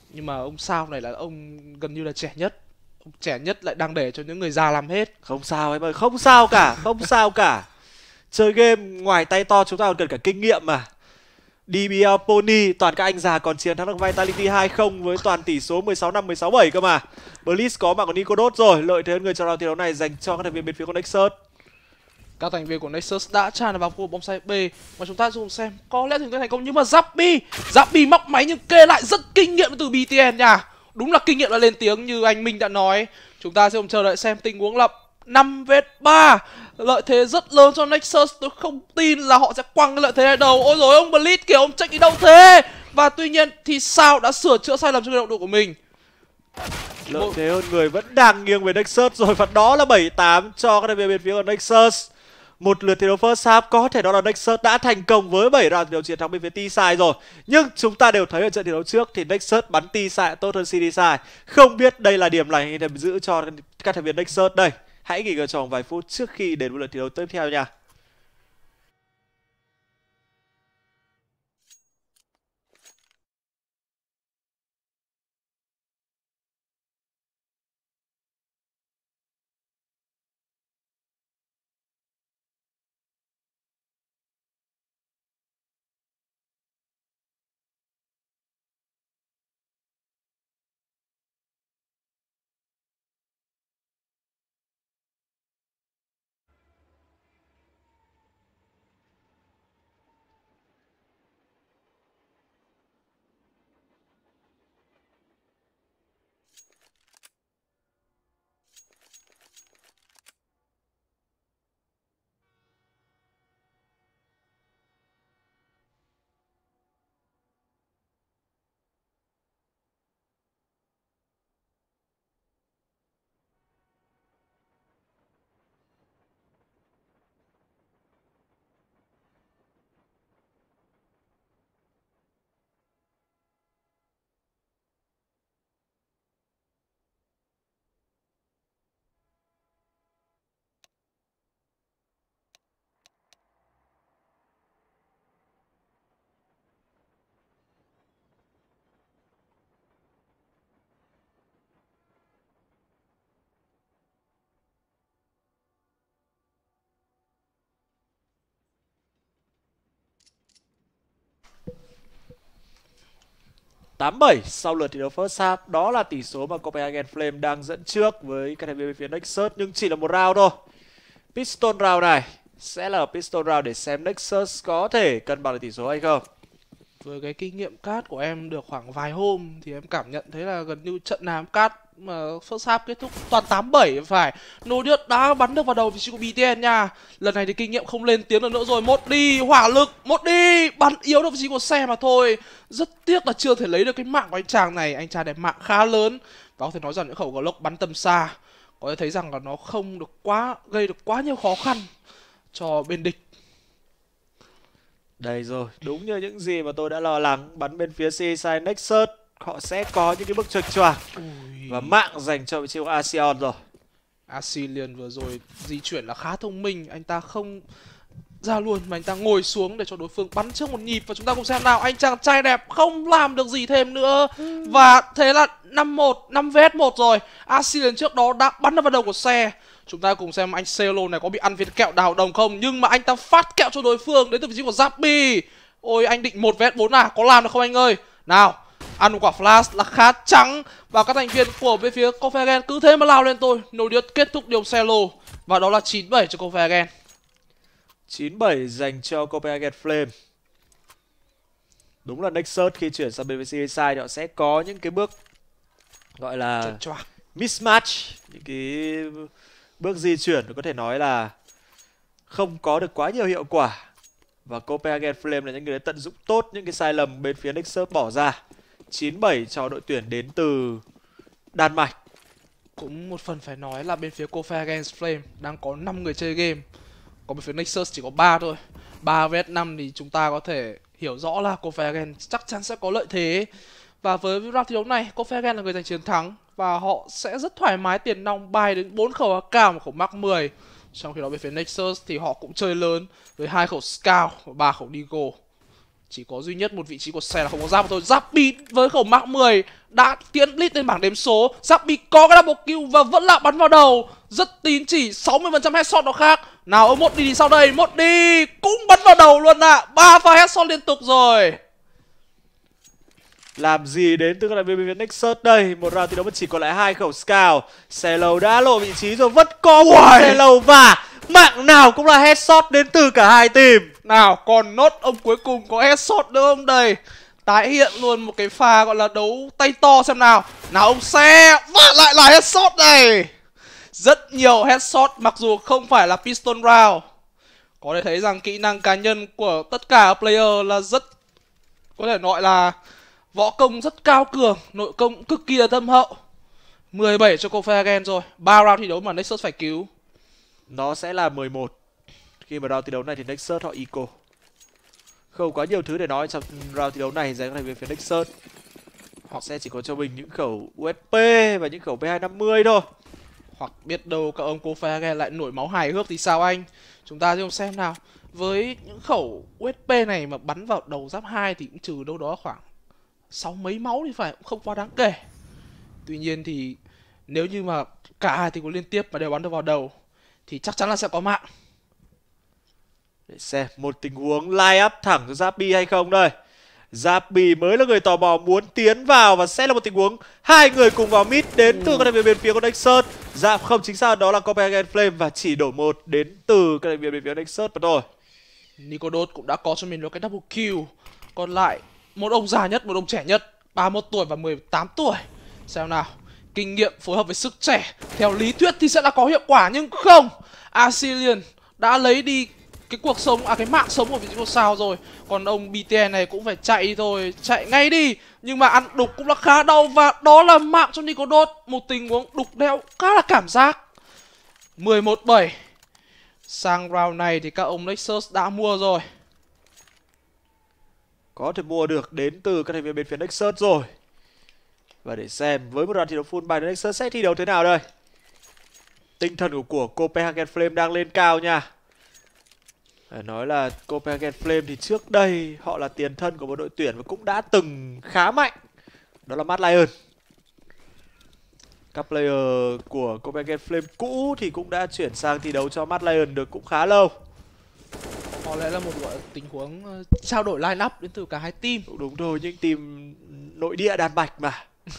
nhưng mà ông sao này là ông gần như là trẻ nhất ông trẻ nhất lại đang để cho những người già làm hết không sao em ơi không sao cả không sao cả Chơi game ngoài tay to chúng ta còn cần cả kinh nghiệm mà DBL Pony toàn các anh già còn chiến thắng được Vitality 2-0 với toàn tỷ số 16 5 16 7 cơ mà. Blitz có mạng của Nicodos rồi, lợi thế hơn người trong round thi đấu này dành cho các thành viên bên phía của Nexus. Các thành viên của Nexus đã tràn vào khu bóng xoay B mà chúng ta dùng xem có lẽ thì thành công nhưng mà Zappi, Zappi móc máy nhưng kê lại rất kinh nghiệm từ BTN nha. Đúng là kinh nghiệm đã lên tiếng như anh Minh đã nói. Chúng ta sẽ cùng chờ đợi xem tình huống lập 5 vết 3 lợi thế rất lớn cho Nexus tôi không tin là họ sẽ quăng cái lợi thế này đầu ôi rồi ông Blitz kiểu ông trách đi đâu thế và tuy nhiên thì sao đã sửa chữa sai lầm cho đội độ của mình lợi thế hơn người vẫn đang nghiêng về Nexus rồi và đó là 7-8 cho các đại biểu bên phía của Nexus một lượt thi đấu first half có thể đó là Nexus đã thành công với 7 round đấu chiến thắng bên phía T-Side rồi. Nhưng chúng ta đều thấy ở trận thi đấu trước thì Nexus bắn T-Side tốt hơn CD-Side. Không biết đây là điểm lành để giữ cho các thành viên Nexus đây. Hãy nghỉ ngơi trong vài phút trước khi đến một lượt thi đấu tiếp theo nha. 87 sau lượt thi đấu first half. Đó là tỷ số mà Copenhagen Flame đang dẫn trước với các thành viên phía Nexus nhưng chỉ là một round thôi. Piston round này sẽ là Piston round để xem Nexus có thể cân bằng được tỷ số hay không. Với cái kinh nghiệm cát của em được khoảng vài hôm thì em cảm nhận thấy là gần như trận nào cát mà xuất sáp kết thúc toàn 87 phải Nodius đã bắn được vào đầu vị trí của BTN nha lần này thì kinh nghiệm không lên tiếng được nữa rồi một đi hỏa lực một đi bắn yếu được vị của xe mà thôi rất tiếc là chưa thể lấy được cái mạng của anh chàng này anh chàng này mạng khá lớn và có thể nói rằng những khẩu glock bắn tầm xa có thể thấy rằng là nó không được quá gây được quá nhiều khó khăn cho bên địch đây rồi, đúng như những gì mà tôi đã lo lắng, bắn bên phía C side Nexus họ sẽ có những cái bước trượt choạc và mạng dành cho vị trí của Asean rồi. Asilian vừa rồi di chuyển là khá thông minh, anh ta không ra luôn mà anh ta ngồi xuống để cho đối phương bắn trước một nhịp và chúng ta cùng xem nào anh chàng trai đẹp không làm được gì thêm nữa ừ. và thế là năm một năm vs một rồi Asilian trước đó đã bắn vào đầu của xe chúng ta cùng xem anh Celo này có bị ăn viên kẹo đào đồng không nhưng mà anh ta phát kẹo cho đối phương đến từ vị trí của Zappy ôi anh định một vs bốn à có làm được không anh ơi nào ăn quả flash là khá trắng và các thành viên của bên phía Copenhagen cứ thế mà lao lên tôi nổ điếu kết thúc điều solo và đó là 97 cho Copenhagen 97 dành cho Copenhagen Flame đúng là Nexus khi chuyển sang bên BBC sai họ sẽ có những cái bước gọi là mismatch những cái bước di chuyển có thể nói là không có được quá nhiều hiệu quả và Copenhagen Flame là những người tận dụng tốt những cái sai lầm bên phía Nexus bỏ ra 97 cho đội tuyển đến từ Đan Mạch. Cũng một phần phải nói là bên phía Cofa Against Flame đang có 5 người chơi game. Còn bên phía Nexus chỉ có 3 thôi. 3 vs 5 thì chúng ta có thể hiểu rõ là Cofa Against chắc chắn sẽ có lợi thế. Và với round thi đấu này, Cofa Against là người giành chiến thắng và họ sẽ rất thoải mái tiền nong bay đến 4 khẩu AK và khẩu Mark 10. Trong khi đó bên phía Nexus thì họ cũng chơi lớn với hai khẩu Scout và ba khẩu Deagle. Chỉ có duy nhất một vị trí của xe là không có giáp thôi Zappi với khẩu mạng 10 đã tiến lít lên bảng đếm số Zappi có cái double kill và vẫn là bắn vào đầu Rất tín chỉ 60% headshot nó khác Nào ở một đi, sau đây một đi cũng bắn vào đầu luôn ạ à. ba pha headshot liên tục rồi làm gì đến từ các đại viên Việt Nexus đây Một round thi đấu vẫn chỉ còn lại hai khẩu scout Xe lầu đã lộ vị trí rồi Vẫn có xe lầu và Mạng nào cũng là headshot đến từ cả hai team nào còn nốt ông cuối cùng có headshot nữa ông đây Tái hiện luôn một cái pha gọi là đấu tay to xem nào Nào ông xe Và lại là headshot này Rất nhiều headshot mặc dù không phải là piston round Có thể thấy rằng kỹ năng cá nhân của tất cả player là rất Có thể nói là Võ công rất cao cường Nội công cực kỳ là thâm hậu 17 cho cô Kofagen rồi 3 round thi đấu mà Nexus phải cứu Nó sẽ là 11 khi mà round thi đấu này thì Nexus họ eco. Không quá nhiều thứ để nói trong round thi đấu này dành các thành phía Nexus. Họ sẽ chỉ có cho mình những khẩu USP và những khẩu P250 thôi. Hoặc biết đâu các ông cô pha ghe lại nổi máu hài hước thì sao anh? Chúng ta cùng xem nào. Với những khẩu USP này mà bắn vào đầu giáp 2 thì cũng trừ đâu đó khoảng sáu mấy máu thì phải cũng không quá đáng kể. Tuy nhiên thì nếu như mà cả hai thì có liên tiếp mà đều bắn được vào đầu thì chắc chắn là sẽ có mạng để xem một tình huống line up thẳng cho Zappi hay không đây. Zappi mới là người tò mò muốn tiến vào và sẽ là một tình huống hai người cùng vào mid đến từ các thành ừ. viên bên phía của Nexus. Dạ không chính xác đó là Copenhagen Flame và chỉ đổ một đến từ các thành viên bên phía Nexus mà thôi. Nicodos cũng đã có cho mình được cái double kill. Còn lại một ông già nhất, một ông trẻ nhất, 31 tuổi và 18 tuổi. Xem nào, kinh nghiệm phối hợp với sức trẻ theo lý thuyết thì sẽ là có hiệu quả nhưng không. Asilian đã lấy đi cái cuộc sống à cái mạng sống của vị trí ngôi sao rồi còn ông btn này cũng phải chạy thôi chạy ngay đi nhưng mà ăn đục cũng là khá đau và đó là mạng cho đốt một tình huống đục đeo khá là cảm giác 11 7 sang round này thì các ông Nexus đã mua rồi có thể mua được đến từ các thành viên bên phía Nexus rồi và để xem với một đoàn thi đấu full bài Nexus sẽ thi đấu thế nào đây tinh thần của của Copenhagen Flame đang lên cao nha phải ờ, nói là Copenhagen Flame thì trước đây họ là tiền thân của một đội tuyển và cũng đã từng khá mạnh. Đó là Matt Lion. Các player của Copenhagen Flame cũ thì cũng đã chuyển sang thi đấu cho Matt Lion được cũng khá lâu. Có lẽ là một gọi tình huống ờ, trao đổi line up đến từ cả hai team. Đúng rồi, những team nội địa đàn bạch mà. *laughs*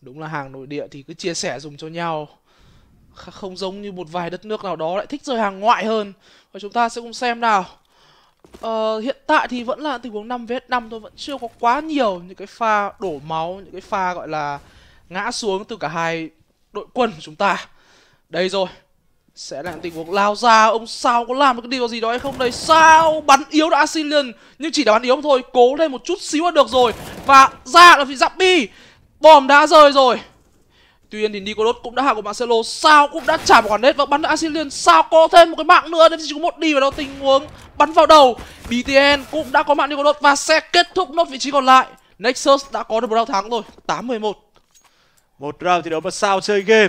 Đúng là hàng nội địa thì cứ chia sẻ dùng cho nhau không giống như một vài đất nước nào đó lại thích rơi hàng ngoại hơn và chúng ta sẽ cùng xem nào ờ, Hiện tại thì vẫn là tình huống 5 vs 5 thôi Vẫn chưa có quá nhiều những cái pha đổ máu Những cái pha gọi là ngã xuống từ cả hai đội quân của chúng ta Đây rồi sẽ là tình huống lao ra ông sao có làm được cái điều gì đó hay không đây sao bắn yếu đã Asilian nhưng chỉ là bắn yếu thôi cố lên một chút xíu là được rồi và ra là vì dặm bi bom đã rơi rồi Tuy nhiên thì Nicolos cũng đã hạ của Marcelo Sao cũng đã trả một quả nét và bắn Asilian Sao có thêm một cái mạng nữa Nên chỉ có một đi vào đâu tình huống bắn vào đầu BTN cũng đã có mạng Nicolos và sẽ kết thúc nốt vị trí còn lại Nexus đã có được một round thắng rồi 8-11 Một round thì đấu mà sao chơi game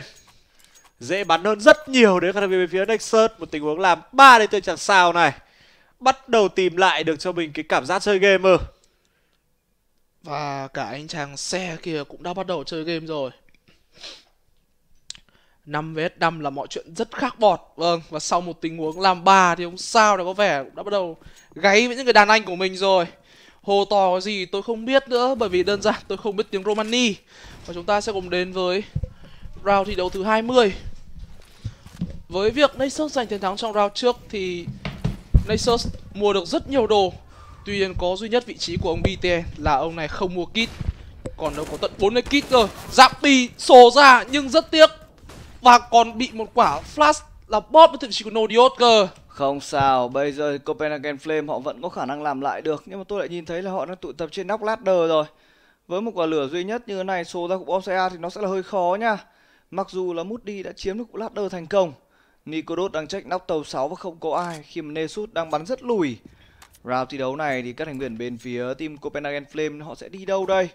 Dễ bắn hơn rất nhiều đấy các thành viên bên phía Nexus Một tình huống làm ba đến từ chàng sao này Bắt đầu tìm lại được cho mình cái cảm giác chơi game rồi Và cả anh chàng xe kia cũng đã bắt đầu chơi game rồi 5 vs 5 là mọi chuyện rất khác bọt Vâng, và sau một tình huống làm ba thì ông sao đã có vẻ đã bắt đầu gáy với những người đàn anh của mình rồi Hồ tò cái gì tôi không biết nữa bởi vì đơn giản tôi không biết tiếng Romani Và chúng ta sẽ cùng đến với round thi đấu thứ 20 Với việc Nasus giành chiến thắng trong round trước thì Nasus mua được rất nhiều đồ Tuy nhiên có duy nhất vị trí của ông BTN là ông này không mua kit Còn đâu có tận 4 cái kit cơ Giáp bì sổ ra nhưng rất tiếc và còn bị một quả flash là bot với thậm chí của no cơ không sao, bây giờ Copenhagen Flame họ vẫn có khả năng làm lại được Nhưng mà tôi lại nhìn thấy là họ đang tụ tập trên nóc ladder rồi Với một quả lửa duy nhất như thế này, số ra cục Opsia thì nó sẽ là hơi khó nha Mặc dù là Moody đã chiếm được cục ladder thành công Nikodot đang trách nóc tàu 6 và không có ai khi mà Nesut đang bắn rất lùi Round thi đấu này thì các thành viên bên phía team Copenhagen Flame họ sẽ đi đâu đây?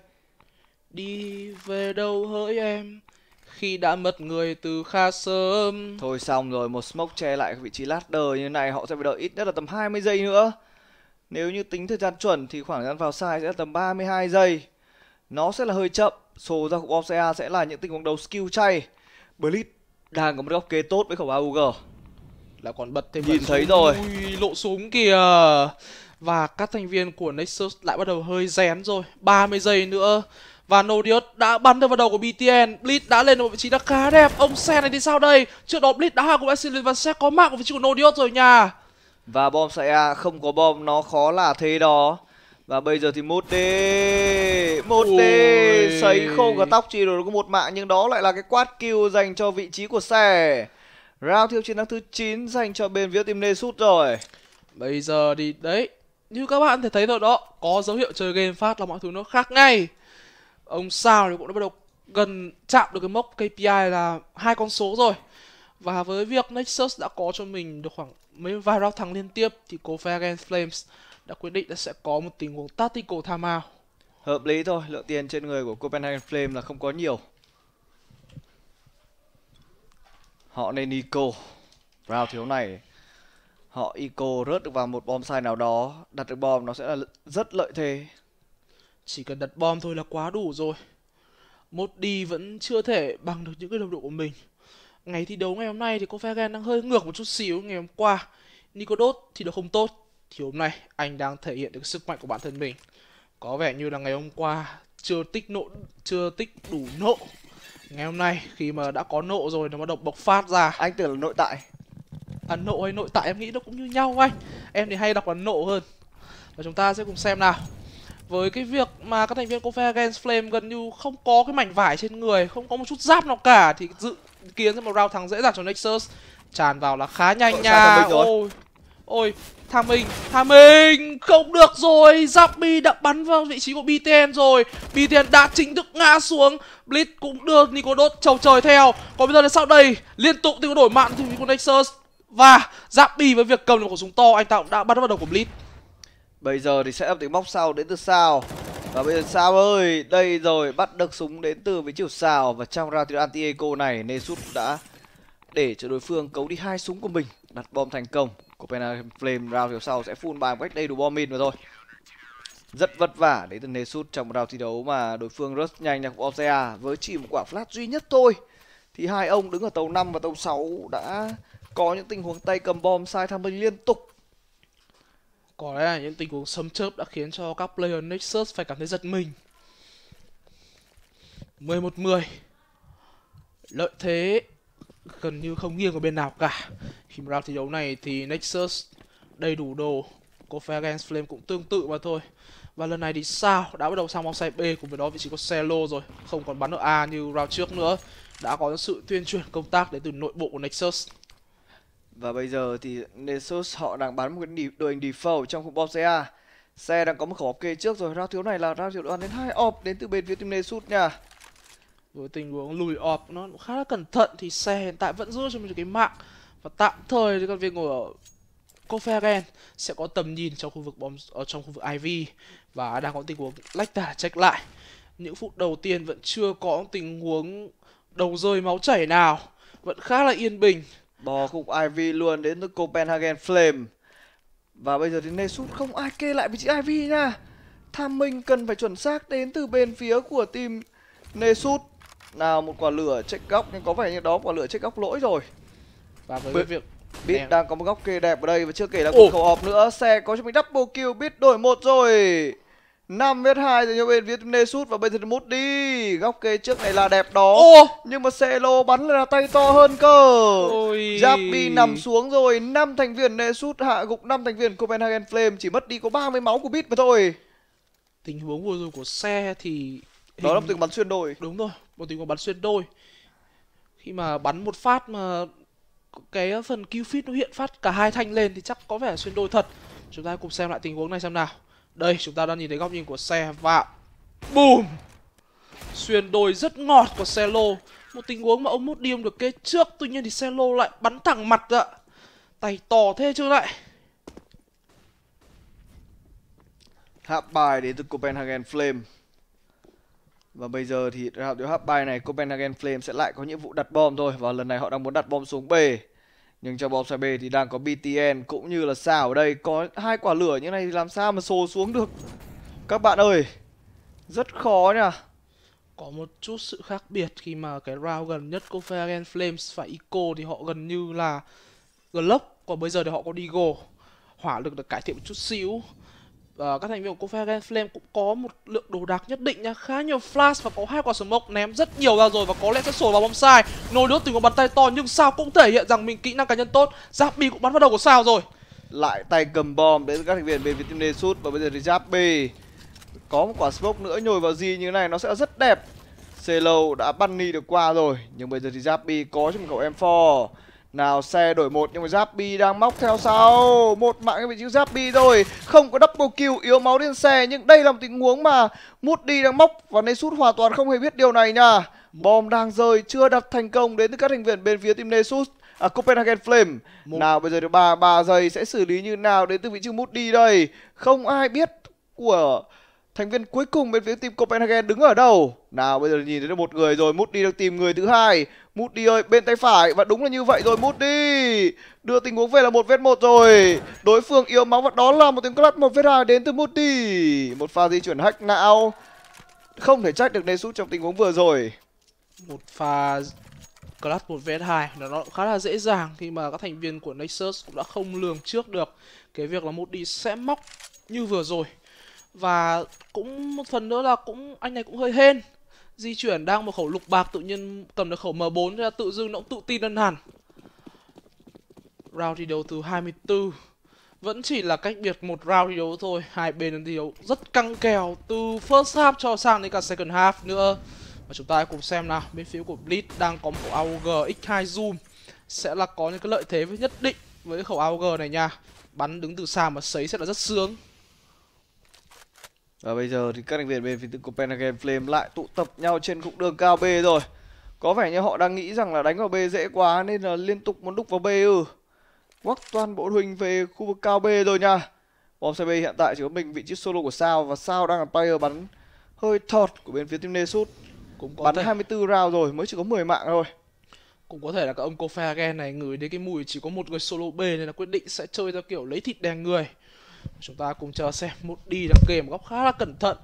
Đi về đâu hỡi em? khi đã mất người từ khá sớm thôi xong rồi một smoke che lại vị trí ladder như này họ sẽ phải đợi ít nhất là tầm 20 giây nữa nếu như tính thời gian chuẩn thì khoảng gian vào sai sẽ là tầm 32 giây nó sẽ là hơi chậm số ra của Opsia sẽ là những tình huống đấu skill chay Blitz đang có một góc kế tốt với khẩu AUG là còn bật thêm nhìn thấy rồi Ui, lộ súng kìa và các thành viên của Nexus lại bắt đầu hơi rén rồi 30 giây nữa và Nodius đã bắn được vào đầu của BTN Blitz đã lên được một vị trí đã khá đẹp Ông xe này thì sao đây Trước đó Blitz đã hạ của Exilin và sẽ có mạng của vị trí của Nodius rồi nha Và bom sẽ không có bom nó khó là thế đó và bây giờ thì một d một d sấy khô cả tóc chỉ rồi có một mạng nhưng đó lại là cái quát kill dành cho vị trí của xe Rao thiêu chiến thắng thứ 9 dành cho bên phía team nesut rồi bây giờ thì đấy như các bạn thể thấy rồi đó có dấu hiệu chơi game phát là mọi thứ nó khác ngay ông sao thì cũng đã bắt đầu gần chạm được cái mốc KPI là hai con số rồi và với việc Nexus đã có cho mình được khoảng mấy vài round thắng liên tiếp thì Coffee Against Flames đã quyết định là sẽ có một tình huống tactical timeout. Hợp lý thôi, lượng tiền trên người của Copenhagen Flame là không có nhiều. Họ nên Nico. Round thiếu này họ Eco rớt được vào một bom sai nào đó, đặt được bom nó sẽ là rất lợi thế chỉ cần đặt bom thôi là quá đủ rồi. Một đi vẫn chưa thể bằng được những cái đồng đội của mình. Ngày thi đấu ngày hôm nay thì có fergen đang hơi ngược một chút xíu ngày hôm qua. đốt thì đấu không tốt. Thì hôm nay anh đang thể hiện được sức mạnh của bản thân mình. Có vẻ như là ngày hôm qua chưa tích nộ chưa tích đủ nộ. Ngày hôm nay khi mà đã có nộ rồi nó bắt đầu bộc phát ra. Anh tưởng là nội tại. À, nộ hay nội tại em nghĩ nó cũng như nhau anh Em thì hay đọc là nộ hơn Và chúng ta sẽ cùng xem nào với cái việc mà các thành viên của Against Flame gần như không có cái mảnh vải trên người, không có một chút giáp nào cả thì dự kiến ra một round thắng dễ dàng cho Nexus tràn vào là khá nhanh Ở ờ, nha. Ôi. Ôi, Tham Minh, Tham Minh không được rồi, Zappi đã bắn vào vị trí của BTN rồi. BTN đã chính thức ngã xuống, Blitz cũng đưa Nico Nicodos trầu trời theo. Còn bây giờ là sau đây, liên tục thì có đổi mạng từ của Nexus và Zappi với việc cầm được khẩu súng to anh ta cũng đã bắt vào đầu của Blitz. Bây giờ thì sẽ up tiếng móc sau đến từ sao Và bây giờ sao ơi Đây rồi bắt được súng đến từ với chiều sao Và trong round tiro anti eco này Nesut đã để cho đối phương cấu đi hai súng của mình Đặt bom thành công của Copenhagen Flame round phía sau sẽ full bài một cách đầy đủ bom mìn rồi thôi rất vất vả đấy từ Nesut trong một round thi đấu mà đối phương rất nhanh nhạc Opsia với chỉ một quả flash duy nhất thôi thì hai ông đứng ở tàu 5 và tàu 6 đã có những tình huống tay cầm bom sai tham binh liên tục có lẽ là những tình huống sấm chớp đã khiến cho các player Nexus phải cảm thấy giật mình. 11-10. Lợi thế gần như không nghiêng ở bên nào cả. Khi mà thi đấu này thì Nexus đầy đủ đồ. có Cofagens Flame cũng tương tự mà thôi. Và lần này thì sao? Đã bắt đầu sang bóng xe B cùng với đó vị trí có Celo rồi. Không còn bắn ở A như round trước nữa. Đã có sự tuyên truyền công tác đến từ nội bộ của Nexus. Và bây giờ thì Nexus họ đang bán một cái đội hình default trong khu bom xe A. Xe đang có một khẩu kê trước rồi, ra thiếu này là ra thiếu đoàn đến hai op đến từ bên phía team Nexus nha. Với tình huống lùi ọp nó cũng khá là cẩn thận thì xe hiện tại vẫn giữ cho mình cái mạng và tạm thời thì con viên ngồi ở Koferen sẽ có tầm nhìn trong khu vực bom ở trong khu vực IV và đang có tình huống lách tả check lại. Những phút đầu tiên vẫn chưa có tình huống đầu rơi máu chảy nào, vẫn khá là yên bình bò khúc iv luôn đến từ Copenhagen Flame và bây giờ thì Nesut không ai kê lại với chị Ivy nha tham minh cần phải chuẩn xác đến từ bên phía của team Nesut nào một quả lửa check góc nhưng có vẻ như đó quả lửa check góc lỗi rồi và với việc Bit đang có một góc kê đẹp ở đây và chưa kể là cuộc khẩu họp nữa xe có cho mình double kill Bit đổi một rồi 5 mét 2 dành cho bên phía Nesut và bây giờ mút đi. Góc kê trước này là đẹp đó. Ô! Nhưng mà Celo bắn là tay to hơn cơ. Jappy nằm xuống rồi, năm thành viên Nesut hạ gục năm thành viên Copenhagen Flame chỉ mất đi có 30 máu của Bit mà thôi. Tình huống vừa rồi của xe thì đó là một tiếng bắn xuyên đôi. Đúng rồi, một tình huống bắn xuyên đôi. Khi mà bắn một phát mà cái phần kill feed nó hiện phát cả hai thanh lên thì chắc có vẻ xuyên đôi thật. Chúng ta cùng xem lại tình huống này xem nào. Đây chúng ta đang nhìn thấy góc nhìn của xe và BOOM Xuyên đôi rất ngọt của xe lô Một tình huống mà ông mốt điêm được kế trước Tuy nhiên thì xe lô lại bắn thẳng mặt ạ Tay to thế chứ lại hát bài đến từ Copenhagen Flame Và bây giờ thì hạm đội háp bài này Copenhagen Flame sẽ lại có nhiệm vụ đặt bom thôi Và lần này họ đang muốn đặt bom xuống bể nhưng cho bom B thì đang có BTN cũng như là xa ở đây có hai quả lửa như này thì làm sao mà xô xuống được. Các bạn ơi, rất khó nha. Có một chút sự khác biệt khi mà cái round gần nhất của Fire Flames và Eco thì họ gần như là Glock còn bây giờ thì họ có Deagle. Hỏa lực được cải thiện một chút xíu uh, các thành viên của Copenhagen Flame cũng có một lượng đồ đạc nhất định nha khá nhiều flash và có hai quả smoke ném rất nhiều ra rồi và có lẽ sẽ sổ vào bom sai nồi đốt từng có bàn tay to nhưng sao cũng thể hiện rằng mình kỹ năng cá nhân tốt giáp cũng bắn vào đầu của sao rồi lại tay cầm bom đến các thành viên bên phía team Nesut và bây giờ thì giáp có một quả smoke nữa nhồi vào gì như thế này nó sẽ rất đẹp Celo đã bunny được qua rồi nhưng bây giờ thì Zappy có cho một cậu M4 nào xe đổi một nhưng mà Zappi đang móc theo sau Một mạng bị chữ Zappi rồi Không có double kill yếu máu lên xe Nhưng đây là một tình huống mà mút đang móc Và Nesut hoàn toàn không hề biết điều này nha Bom đang rơi chưa đặt thành công đến từ các thành viên bên phía team Nesut à, Copenhagen Flame một. Nào bây giờ được 3, 3 giây sẽ xử lý như nào đến từ vị trí mút đây Không ai biết của Thành viên cuối cùng bên phía team Copenhagen đứng ở đâu? Nào bây giờ nhìn thấy được một người rồi, Mút đi đang tìm người thứ hai. Mút đi ơi, bên tay phải và đúng là như vậy rồi Mút Đưa tình huống về là một vết một rồi. Đối phương yếu máu và đó là một tiếng clutch một vết hai đến từ Mút Một pha di chuyển hack não. Không thể trách được Nesut trong tình huống vừa rồi. Một pha Class một vết hai nó khá là dễ dàng khi mà các thành viên của Nexus cũng đã không lường trước được cái việc là một sẽ móc như vừa rồi và cũng một phần nữa là cũng anh này cũng hơi hên di chuyển đang một khẩu lục bạc tự nhiên cầm được khẩu M4 ra tự dưng nó cũng tự tin hơn hẳn round thi đấu thứ 24 vẫn chỉ là cách biệt một round thi đấu thôi hai bên thi đấu rất căng kèo từ first half cho sang đến cả second half nữa và chúng ta hãy cùng xem nào bên phía của Blitz đang có một khẩu AUG X2 zoom sẽ là có những cái lợi thế với nhất định với khẩu AUG này nha bắn đứng từ xa mà sấy sẽ là rất sướng và bây giờ thì các thành viên bên phía của Copenhagen Flame lại tụ tập nhau trên cục đường cao B rồi. Có vẻ như họ đang nghĩ rằng là đánh vào B dễ quá nên là liên tục muốn đúc vào B ừ. Quắc toàn bộ huynh về khu vực cao B rồi nha. Bom xe B hiện tại chỉ có mình vị trí solo của Sao và Sao đang là player bắn hơi thọt của bên phía team Nesut. Cũng có bắn thể. 24 round rồi mới chỉ có 10 mạng thôi. Cũng có thể là các ông Copenhagen này ngửi đến cái mùi chỉ có một người solo B nên là quyết định sẽ chơi theo kiểu lấy thịt đè người Chúng ta cùng chờ xem một đi đang kề một góc khá là cẩn thận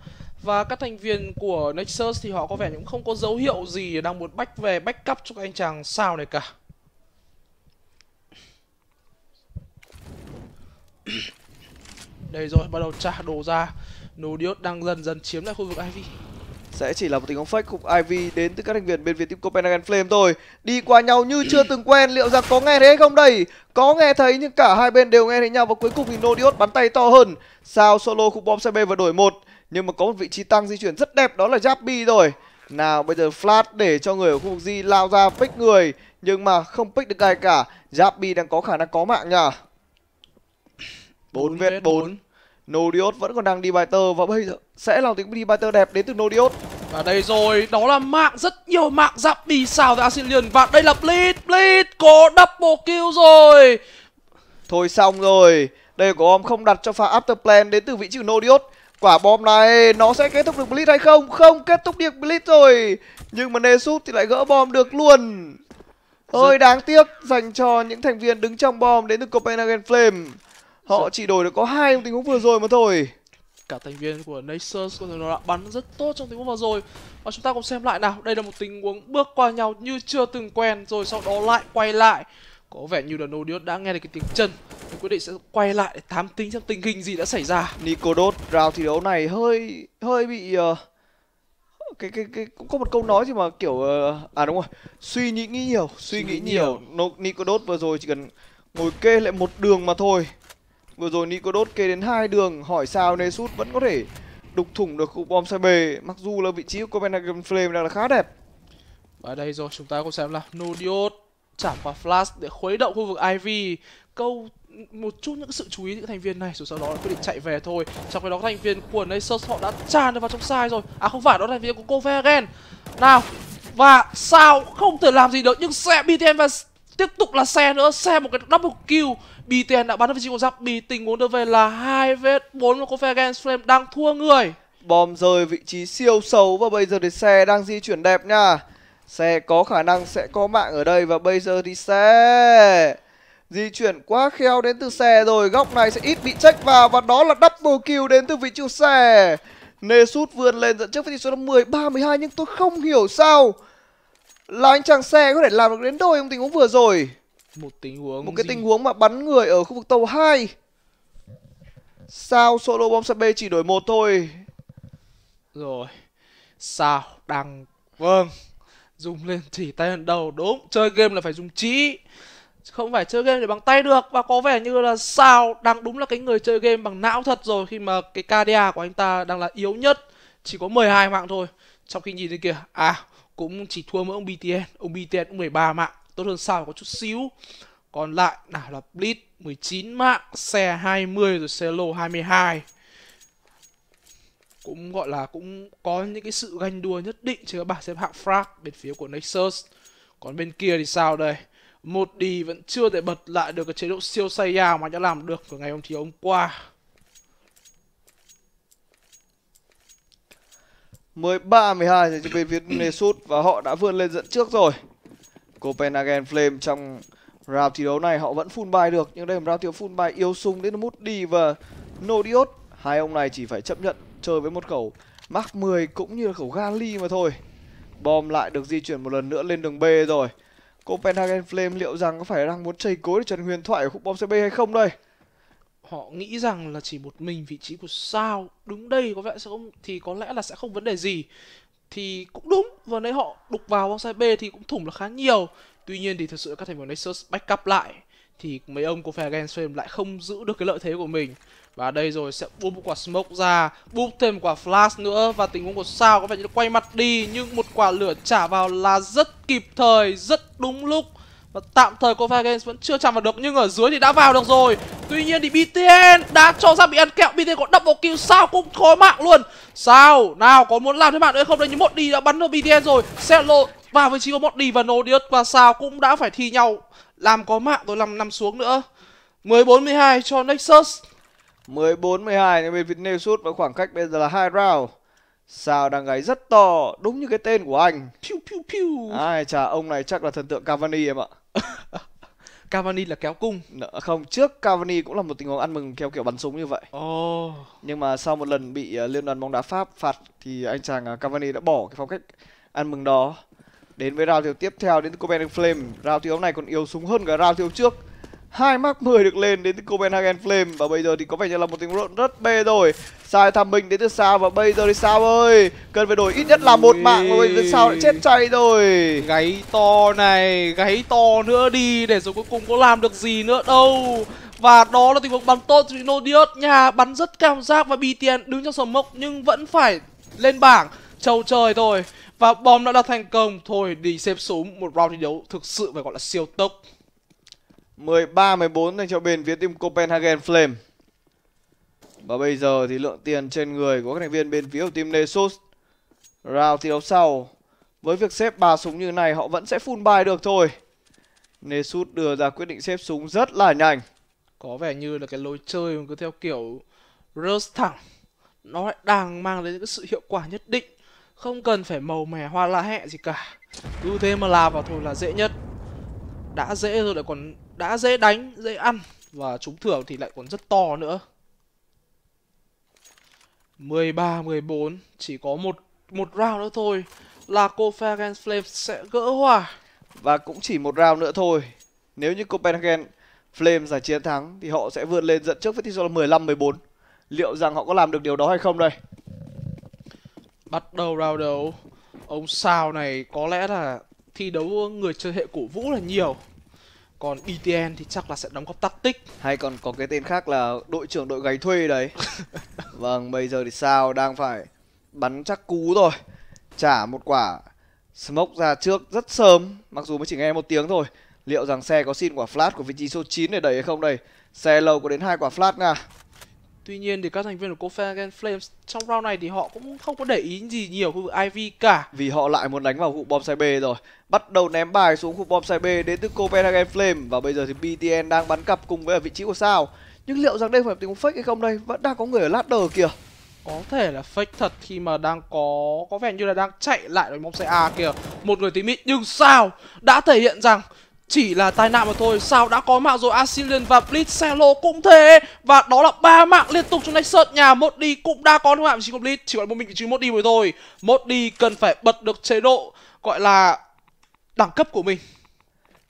Và các thành viên của Nexus thì họ có vẻ cũng không có dấu hiệu gì đang muốn bách về backup up cho các anh chàng sao này cả Đây rồi, bắt đầu trả đồ ra Nodiot đang dần dần chiếm lại khu vực Ivy sẽ chỉ là một tình huống fake cùng IV đến từ các thành viên bên phía team Copenhagen Flame thôi. Đi qua nhau như chưa từng quen, liệu rằng có nghe thấy hay không đây? Có nghe thấy nhưng cả hai bên đều nghe thấy nhau và cuối cùng thì Nodios bắn tay to hơn. Sao solo khu bom CB và đổi một nhưng mà có một vị trí tăng di chuyển rất đẹp đó là Jappy rồi. Nào bây giờ flat để cho người ở khu vực Di lao ra pick người nhưng mà không pick được ai cả. Jappy đang có khả năng có mạng nha. 4 vết 4. Nodiot vẫn còn đang đi bài tơ và bây giờ sẽ là tiếng đi bài tơ đẹp đến từ Nodiot. Và đây rồi, đó là mạng rất nhiều mạng giáp đi xào ra Asilion và đây là Blitz, Blitz có double kill rồi. Thôi xong rồi, đây có bom không đặt cho pha Afterplan đến từ vị trí của Nodiot. Quả bom này nó sẽ kết thúc được Blitz hay không? Không kết thúc được Blitz rồi. Nhưng mà Nesut thì lại gỡ bom được luôn. Hơi đáng tiếc dành cho những thành viên đứng trong bom đến từ Copenhagen Flame. Họ chỉ đổi được có hai tình huống vừa rồi mà thôi cả thành viên của Nasus có thể nói là bắn rất tốt trong tình huống vừa rồi và chúng ta cùng xem lại nào đây là một tình huống bước qua nhau như chưa từng quen rồi sau đó lại quay lại có vẻ như là Nodius đã nghe được cái tiếng chân Thì quyết định sẽ quay lại để thám tính xem tình hình gì đã xảy ra Nicodot round thi đấu này hơi hơi bị uh, cái cái cái cũng có một câu nói gì mà kiểu uh, à đúng rồi suy nghĩ nhiều suy, suy nghĩ, nhiều, nhiều. Nicodot vừa rồi chỉ cần ngồi kê lại một đường mà thôi Vừa rồi NICO đốt kê đến hai đường hỏi sao Nesut vẫn có thể đục thủng được khu bom xe bề mặc dù là vị trí của Copenhagen Flame đang là khá đẹp. Và đây rồi chúng ta cũng xem là NODIOT chạm vào flash để khuấy động khu vực IV câu một chút những sự chú ý những thành viên này rồi sau đó quyết định chạy về thôi trong khi đó thành viên của Nasus họ đã tràn được vào trong sai rồi à không phải đó là thành viên của Copenhagen nào và sao không thể làm gì được nhưng sẽ BTM và Tiếp tục là xe nữa, xe một cái double kill. Biten đã bắn được vị trí của giáp, tình muốn đưa về là hai vết bốn của Copenhagen Flame đang thua người. Bom rơi vị trí siêu xấu và bây giờ thì xe đang di chuyển đẹp nha. Xe có khả năng sẽ có mạng ở đây và bây giờ thì xe di chuyển quá khéo đến từ xe rồi. Góc này sẽ ít bị check vào và đó là double kill đến từ vị trí của xe. Nesut vươn lên dẫn trước với tỷ số là 10 32 nhưng tôi không hiểu sao là anh chàng xe có thể làm được đến đôi trong tình huống vừa rồi một tình huống một cái gì? tình huống mà bắn người ở khu vực tàu 2 sao solo bom sb chỉ đổi một thôi rồi sao đang vâng dùng lên chỉ tay lần đầu đúng chơi game là phải dùng trí không phải chơi game để bằng tay được và có vẻ như là sao đang đúng là cái người chơi game bằng não thật rồi khi mà cái KDA của anh ta đang là yếu nhất chỉ có 12 mạng thôi trong khi nhìn thế kia à cũng chỉ thua mỗi ông BTN ông BTN cũng 13 mạng tốt hơn sao có chút xíu còn lại nào là Blitz 19 mạng xe 20 rồi xe lô 22 cũng gọi là cũng có những cái sự ganh đua nhất định trên các bảng xếp hạng frag bên phía của Nexus còn bên kia thì sao đây một đi vẫn chưa thể bật lại được cái chế độ siêu Saiya mà đã làm được của ngày hôm thì hôm qua mới 13 12 dành cho bên phía Nesut và họ đã vươn lên dẫn trước rồi. Copenhagen Flame trong round thi đấu này họ vẫn full bài được nhưng đây là round thi đấu full bài yêu sung đến mút đi và Nodiot. Hai ông này chỉ phải chấp nhận chơi với một khẩu Mark 10 cũng như là khẩu Gali mà thôi. Bom lại được di chuyển một lần nữa lên đường B rồi. Copenhagen Flame liệu rằng có phải đang muốn chơi cối để Trần Huyền Thoại ở khúc bom CB hay không đây? họ nghĩ rằng là chỉ một mình vị trí của sao đứng đây có vẻ sẽ không thì có lẽ là sẽ không vấn đề gì thì cũng đúng vừa nãy họ đục vào bonsai B thì cũng thủng là khá nhiều tuy nhiên thì thật sự các thành viên Nexus back up lại thì mấy ông của phe Gensfame lại không giữ được cái lợi thế của mình và đây rồi sẽ buông một quả smoke ra buông thêm một quả flash nữa và tình huống của sao có vẻ như quay mặt đi nhưng một quả lửa trả vào là rất kịp thời rất đúng lúc và tạm thời Kofa Games vẫn chưa chạm vào được nhưng ở dưới thì đã vào được rồi. Tuy nhiên thì BTN đã cho ra bị ăn kẹo. BTN có double kill sao cũng khó mạng luôn. Sao? Nào có muốn làm thế bạn nữa không? Đây như một đi đã bắn được BTN rồi. lộ vào vị trí của một đi và Nodius và sao cũng đã phải thi nhau làm có mạng rồi làm nằm xuống nữa. 14 12 cho Nexus. 14 12 bên Việt sút và khoảng cách bây giờ là hai round. Sao đang gáy rất to, đúng như cái tên của anh. Piu piu piu. Ai chà, ông này chắc là thần tượng Cavani em ạ. *laughs* Cavani là kéo cung không trước Cavani cũng là một tình huống ăn mừng theo kiểu bắn súng như vậy oh. nhưng mà sau một lần bị ờ, liên đoàn bóng đá Pháp phạt thì anh chàng ờ, Cavani đã bỏ cái phong cách ăn mừng đó đến với rào thi tiếp theo đến từ Copenhagen Flame rào thi này còn yếu súng hơn cả rào thi trước hai mắc 10 được lên đến từ Copenhagen Flame và bây giờ thì có vẻ như là một tình huống rất bê rồi sai tham minh đến từ sao và bây giờ thì sao ơi cần phải đổi ít nhất là một mạng rồi từ sao đã chết chay rồi gáy to này gáy to nữa đi để rồi cuối cùng có làm được gì nữa đâu và đó là tình huống bắn tốt từ Nodius nhà Bắn rất cảm giác và tiền đứng trong sổ mốc nhưng vẫn phải lên bảng trầu trời thôi Và bom đã đạt thành công Thôi đi xếp súng một round thi đấu thực sự phải gọi là siêu tốc 13-14 dành cho bên phía team Copenhagen Flame và bây giờ thì lượng tiền trên người của các thành viên bên phía của team Nesus Round thi đấu sau Với việc xếp ba súng như này họ vẫn sẽ full bài được thôi Nexus đưa ra quyết định xếp súng rất là nhanh Có vẻ như là cái lối chơi cứ theo kiểu Rust thẳng Nó lại đang mang đến những sự hiệu quả nhất định Không cần phải màu mè hoa lá hẹ gì cả Cứ thế mà làm vào thôi là dễ nhất Đã dễ rồi lại còn Đã dễ đánh, dễ ăn Và trúng thưởng thì lại còn rất to nữa 13, 14 Chỉ có một một round nữa thôi Là Copenhagen Flames sẽ gỡ hòa Và cũng chỉ một round nữa thôi Nếu như Copenhagen Flames giải chiến thắng Thì họ sẽ vượt lên dẫn trước với tỷ số là 15-14 Liệu rằng họ có làm được điều đó hay không đây Bắt đầu round đấu Ông sao này có lẽ là thi đấu người chơi hệ cổ vũ là nhiều còn ETN thì chắc là sẽ đóng góp tactic hay còn có cái tên khác là đội trưởng đội gáy thuê đấy *laughs* vâng bây giờ thì sao đang phải bắn chắc cú rồi trả một quả smoke ra trước rất sớm mặc dù mới chỉ nghe một tiếng thôi liệu rằng xe có xin quả flat của vị trí số 9 để đẩy hay không đây xe lâu có đến hai quả flat nha Tuy nhiên thì các thành viên của Copenhagen Flames trong round này thì họ cũng không có để ý gì nhiều khu vực IV cả. Vì họ lại muốn đánh vào khu bom side B rồi. Bắt đầu ném bài xuống khu bom side B đến từ Copenhagen Flames và bây giờ thì BTN đang bắn cặp cùng với ở vị trí của sao. Nhưng liệu rằng đây phải tình huống fake hay không đây? Vẫn đang có người ở ladder kìa. Có thể là fake thật khi mà đang có có vẻ như là đang chạy lại đội bom side A kìa. Một người tí mịn nhưng sao đã thể hiện rằng chỉ là tai nạn mà thôi sao đã có mạng rồi Asilian và blitz Blitzelo cũng thế và đó là ba mạng liên tục trong Nexus nhà một đi cũng đã có mạng chỉ blitz chỉ còn một mình chứ một đi mới thôi một đi cần phải bật được chế độ gọi là đẳng cấp của mình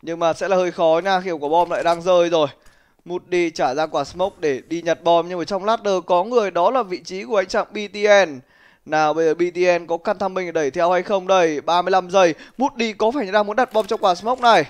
nhưng mà sẽ là hơi khó nha kiểu của bom lại đang rơi rồi một đi trả ra quả smoke để đi nhặt bom nhưng mà trong ladder có người đó là vị trí của anh chàng BTN nào bây giờ BTN có căn thăm mình đẩy theo hay không đây 35 giây đi có phải đang muốn đặt bom trong quả smoke này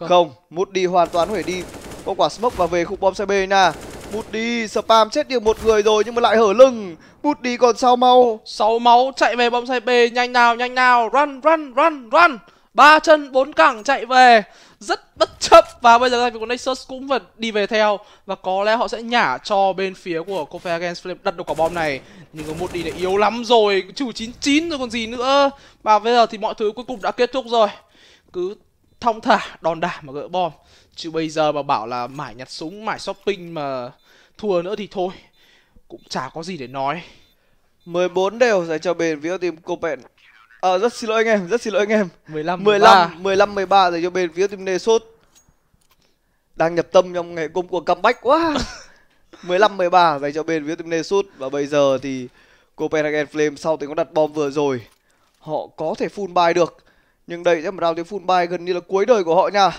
không, không. Mút đi hoàn toàn hủy đi Có quả smoke và về khu bom xe B nha Mút đi, spam chết được một người rồi nhưng mà lại hở lưng Mút đi còn sao máu, sáu máu chạy về bom xe B Nhanh nào, nhanh nào Run, run, run, run ba chân bốn cẳng chạy về rất bất chấp và bây giờ thành của Nexus cũng vẫn đi về theo và có lẽ họ sẽ nhả cho bên phía của Copenhagen Flame đặt được quả bom này nhưng có một đi này yếu lắm rồi trừ 99 rồi còn gì nữa và bây giờ thì mọi thứ cuối cùng đã kết thúc rồi cứ thong thả đòn đả mà gỡ bom chứ bây giờ mà bảo là mải nhặt súng mải shopping mà thua nữa thì thôi cũng chả có gì để nói 14 đều dành cho bên phía team Copen Ờ à, rất xin lỗi anh em, rất xin lỗi anh em 15 13 15, 15 13 dành cho bên phía team Nesot Đang nhập tâm trong ngày công cuộc comeback quá 15 *laughs* 13 dành cho bên phía team Nesot Và bây giờ thì Copenhagen Flame sau tiếng có đặt bom vừa rồi Họ có thể full buy được nhưng đây sẽ một round tới full buy gần như là cuối đời của họ nha.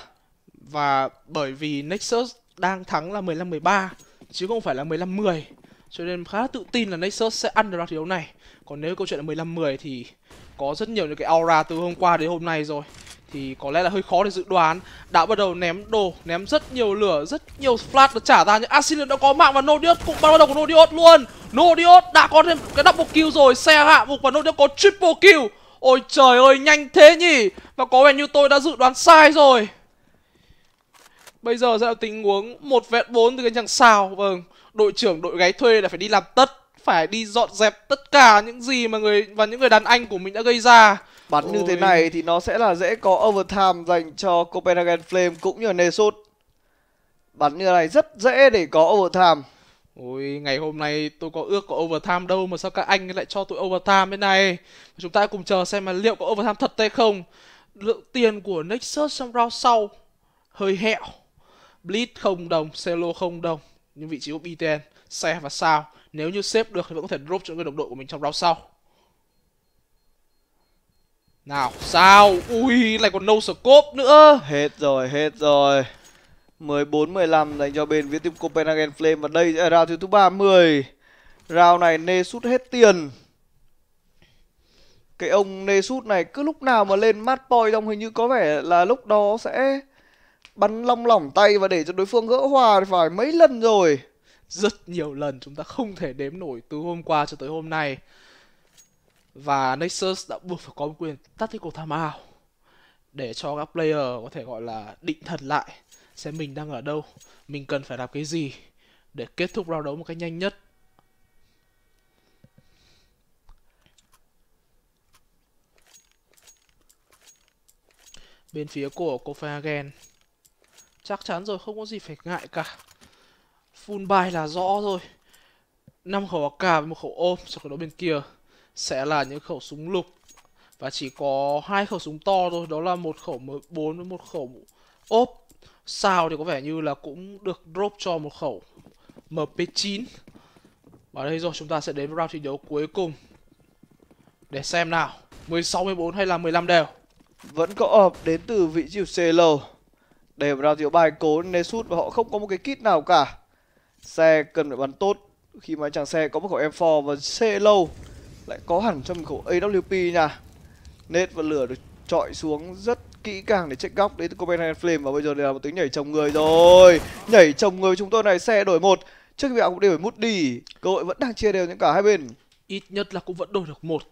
Và bởi vì Nexus đang thắng là 15-13 chứ không phải là 15-10. Cho nên khá tự tin là Nexus sẽ ăn được round thi đấu này. Còn nếu câu chuyện là 15-10 thì có rất nhiều những cái aura từ hôm qua đến hôm nay rồi thì có lẽ là hơi khó để dự đoán đã bắt đầu ném đồ ném rất nhiều lửa rất nhiều flash được trả ra nhưng Asilion đã có mạng và Nodiot cũng bắt đầu của Nodiot luôn Nodiot đã có thêm cái double kill rồi xe hạ mục và Nodiot có triple kill Ôi trời ơi nhanh thế nhỉ Và có vẻ như tôi đã dự đoán sai rồi Bây giờ sẽ là tình huống một vẹn 4 từ cái chẳng sao Vâng Đội trưởng đội gái thuê là phải đi làm tất Phải đi dọn dẹp tất cả những gì mà người và những người đàn anh của mình đã gây ra Bắn Ôi. như thế này thì nó sẽ là dễ có overtime dành cho Copenhagen Flame cũng như là Nesut Bắn như này rất dễ để có overtime Ôi, ngày hôm nay tôi có ước có overtime đâu mà sao các anh lại cho tôi overtime thế này. Chúng ta cùng chờ xem mà liệu có overtime thật hay không. Lượng tiền của Nexus trong round sau hơi hẹo. bleed không đồng, Celo không đồng. Nhưng vị trí của BTN, xe và sao. Nếu như xếp được thì vẫn có thể drop cho người đồng đội của mình trong round sau. Nào, sao? Ui, lại còn no scope nữa. Hết rồi, hết rồi. 14 15 dành cho bên viễn team Copenhagen Flame và đây sẽ là round thứ thứ 30. Round này Nê sút hết tiền. Cái ông Nê sút này cứ lúc nào mà lên mát poi trong hình như có vẻ là lúc đó sẽ bắn long lỏng tay và để cho đối phương gỡ hòa phải mấy lần rồi. Rất nhiều lần chúng ta không thể đếm nổi từ hôm qua cho tới hôm nay. Và Nexus đã buộc phải có một quyền tactical timeout để cho các player có thể gọi là định thần lại xem mình đang ở đâu, mình cần phải làm cái gì để kết thúc round đấu một cách nhanh nhất. Bên phía của Copenhagen Chắc chắn rồi, không có gì phải ngại cả Full buy là rõ rồi năm khẩu AK với một khẩu ôm sau đó bên kia sẽ là những khẩu súng lục và chỉ có hai khẩu súng to thôi đó là một khẩu M4 với một khẩu ốp sao thì có vẻ như là cũng được drop cho một khẩu MP9 Và đây rồi chúng ta sẽ đến round thi đấu cuối cùng Để xem nào 16, 14 hay là 15 đều Vẫn có ập đến từ vị trí CL Đây là round thi đấu bài cố Nesut và họ không có một cái kit nào cả Xe cần phải bắn tốt Khi mà chàng xe có một khẩu M4 và CL Lại có hẳn cho mình khẩu AWP nha Nết và lửa được trọi xuống rất kỹ càng để check góc đến từ Copenhagen Flame và bây giờ đây là một tiếng nhảy chồng người rồi nhảy chồng người chúng tôi này xe đổi một trước khi cũng đều phải mút đi cơ hội vẫn đang chia đều những cả hai bên ít nhất là cũng vẫn đổi được một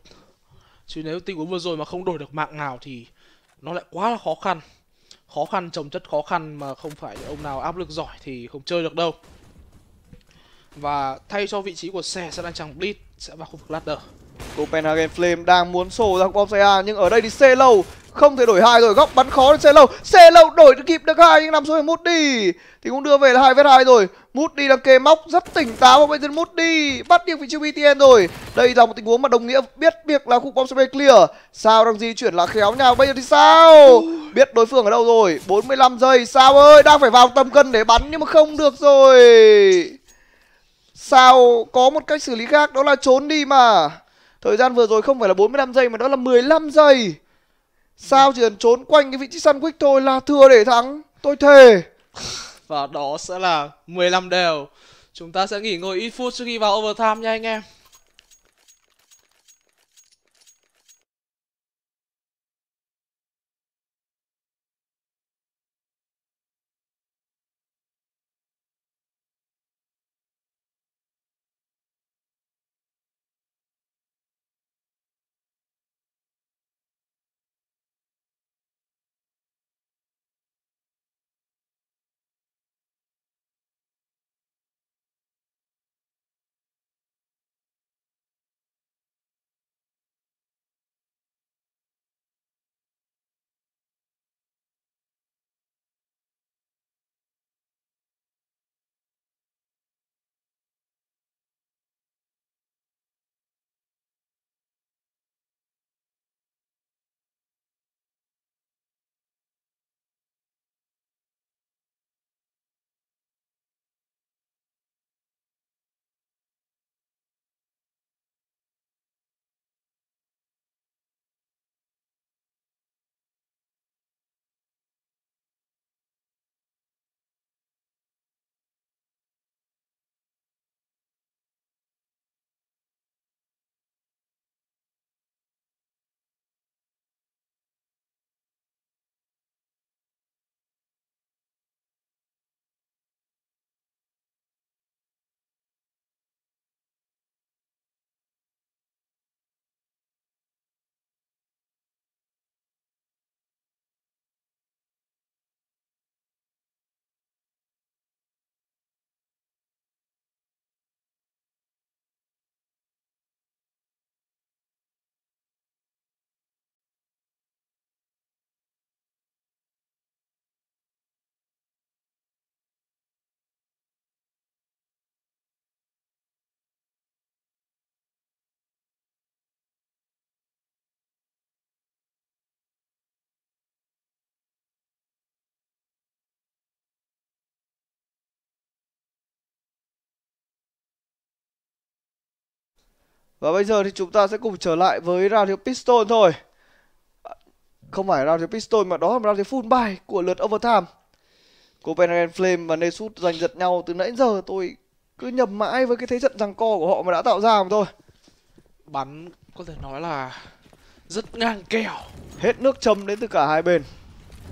chứ nếu tình huống vừa rồi mà không đổi được mạng nào thì nó lại quá là khó khăn khó khăn trồng chất khó khăn mà không phải ông nào áp lực giỏi thì không chơi được đâu và thay cho vị trí của xe sẽ đang chẳng blitz sẽ vào khu vực ladder Copenhagen Flame đang muốn sổ ra bom xe A nhưng ở đây thì xe lâu không thể đổi hai rồi góc bắn khó đến xe lâu xe lâu đổi được kịp được hai nhưng làm số mút đi thì cũng đưa về là hai vết hai rồi mút đi là kề móc rất tỉnh táo và bây giờ mút đi bắt được vị trí btn rồi đây là một tình huống mà đồng nghĩa biết việc là khu bom sân clear sao đang di chuyển là khéo nhau bây giờ thì sao biết đối phương ở đâu rồi 45 giây sao ơi đang phải vào tầm cân để bắn nhưng mà không được rồi sao có một cách xử lý khác đó là trốn đi mà thời gian vừa rồi không phải là 45 giây mà đó là 15 giây Sao chỉ cần trốn quanh cái vị trí săn quick thôi là thừa để thắng Tôi thề Và đó sẽ là 15 đều Chúng ta sẽ nghỉ ngơi ít phút trước khi vào overtime nha anh em Và bây giờ thì chúng ta sẽ cùng trở lại với ra thiếu piston thôi Không phải ra thiếu piston mà đó là ra thiếu full bài của lượt overtime Copenhagen Flame và Nesut giành giật nhau từ nãy giờ tôi cứ nhầm mãi với cái thế trận giằng co của họ mà đã tạo ra mà thôi Bắn có thể nói là rất ngang kèo Hết nước châm đến từ cả hai bên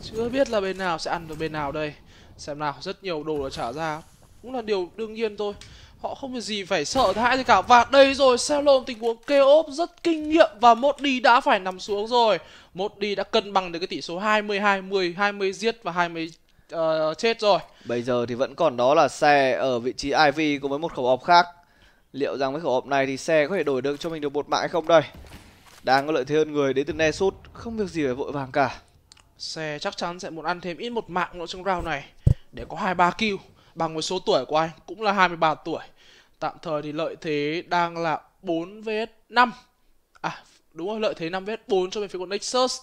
Chưa biết là bên nào sẽ ăn được bên nào đây Xem nào rất nhiều đồ đã trả ra Cũng là điều đương nhiên thôi Họ không có gì phải sợ hãi gì cả Và đây rồi Selom tình huống kê ốp rất kinh nghiệm Và một đi đã phải nằm xuống rồi một đi đã cân bằng được cái tỷ số 20 20 20 giết và 20 uh, ờ, chết rồi Bây giờ thì vẫn còn đó là xe ở vị trí IV cùng với một khẩu ốp khác Liệu rằng với khẩu ốp này thì xe có thể đổi được cho mình được một mạng hay không đây Đang có lợi thế hơn người đến từ Nesut Không việc gì phải vội vàng cả Xe chắc chắn sẽ muốn ăn thêm ít một mạng nữa trong round này Để có hai ba kill bằng với số tuổi của anh cũng là 23 tuổi. Tạm thời thì lợi thế đang là 4 vs 5. À đúng rồi, lợi thế 5 vs 4 cho bên phía của Nexus.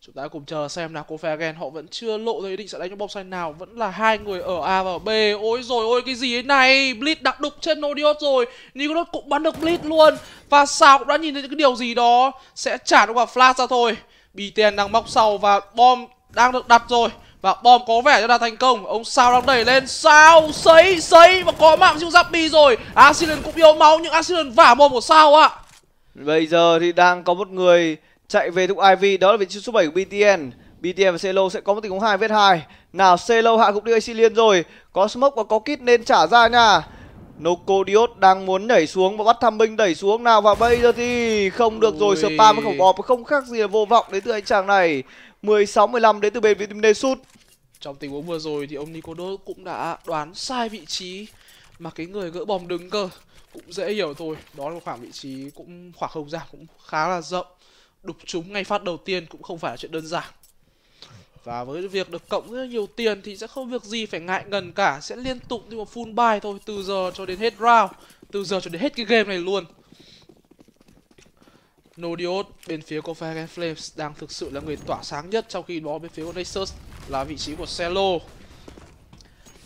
Chúng ta cùng chờ xem nào Copenhagen họ vẫn chưa lộ ra ý định sẽ đánh trong bóng xanh nào Vẫn là hai người ở A và B Ôi rồi ôi cái gì thế này Blitz đặt đục trên Nodiot rồi Nicolas cũng bắn được Blitz luôn Và sao cũng đã nhìn thấy cái điều gì đó Sẽ trả được quả flash ra thôi Biten đang móc sau và bom đang được đặt rồi và bom có vẻ đã thành công Ông sao đang đẩy lên Sao sấy sấy Và có mạng siêu Zappy rồi Accident cũng yếu máu Nhưng Accident vả mồm của sao ạ Bây giờ thì đang có một người chạy về thúc IV Đó là vị trí số 7 của BTN btn và Celo sẽ có một tình huống 2 vết 2 Nào Celo hạ cũng đi AC Liên rồi Có smoke và có kit nên trả ra nha Nocodiot đang muốn nhảy xuống và bắt thăm binh đẩy xuống nào Và bây giờ thì không được rồi Ui. Spam với khẩu bọp không khác gì là vô vọng đến từ anh chàng này 16 15 đến từ bên phía team Nesut. Trong tình huống vừa rồi thì ông Nicodos cũng đã đoán sai vị trí mà cái người gỡ bom đứng cơ cũng dễ hiểu thôi. Đó là khoảng vị trí cũng khoảng không gian cũng khá là rộng. Đục trúng ngay phát đầu tiên cũng không phải là chuyện đơn giản. Và với việc được cộng rất nhiều tiền thì sẽ không việc gì phải ngại ngần cả Sẽ liên tục như một full buy thôi Từ giờ cho đến hết round Từ giờ cho đến hết cái game này luôn Nodiod bên phía của Fire Flames đang thực sự là người tỏa sáng nhất trong khi đó bên phía của Nexus là vị trí của Cello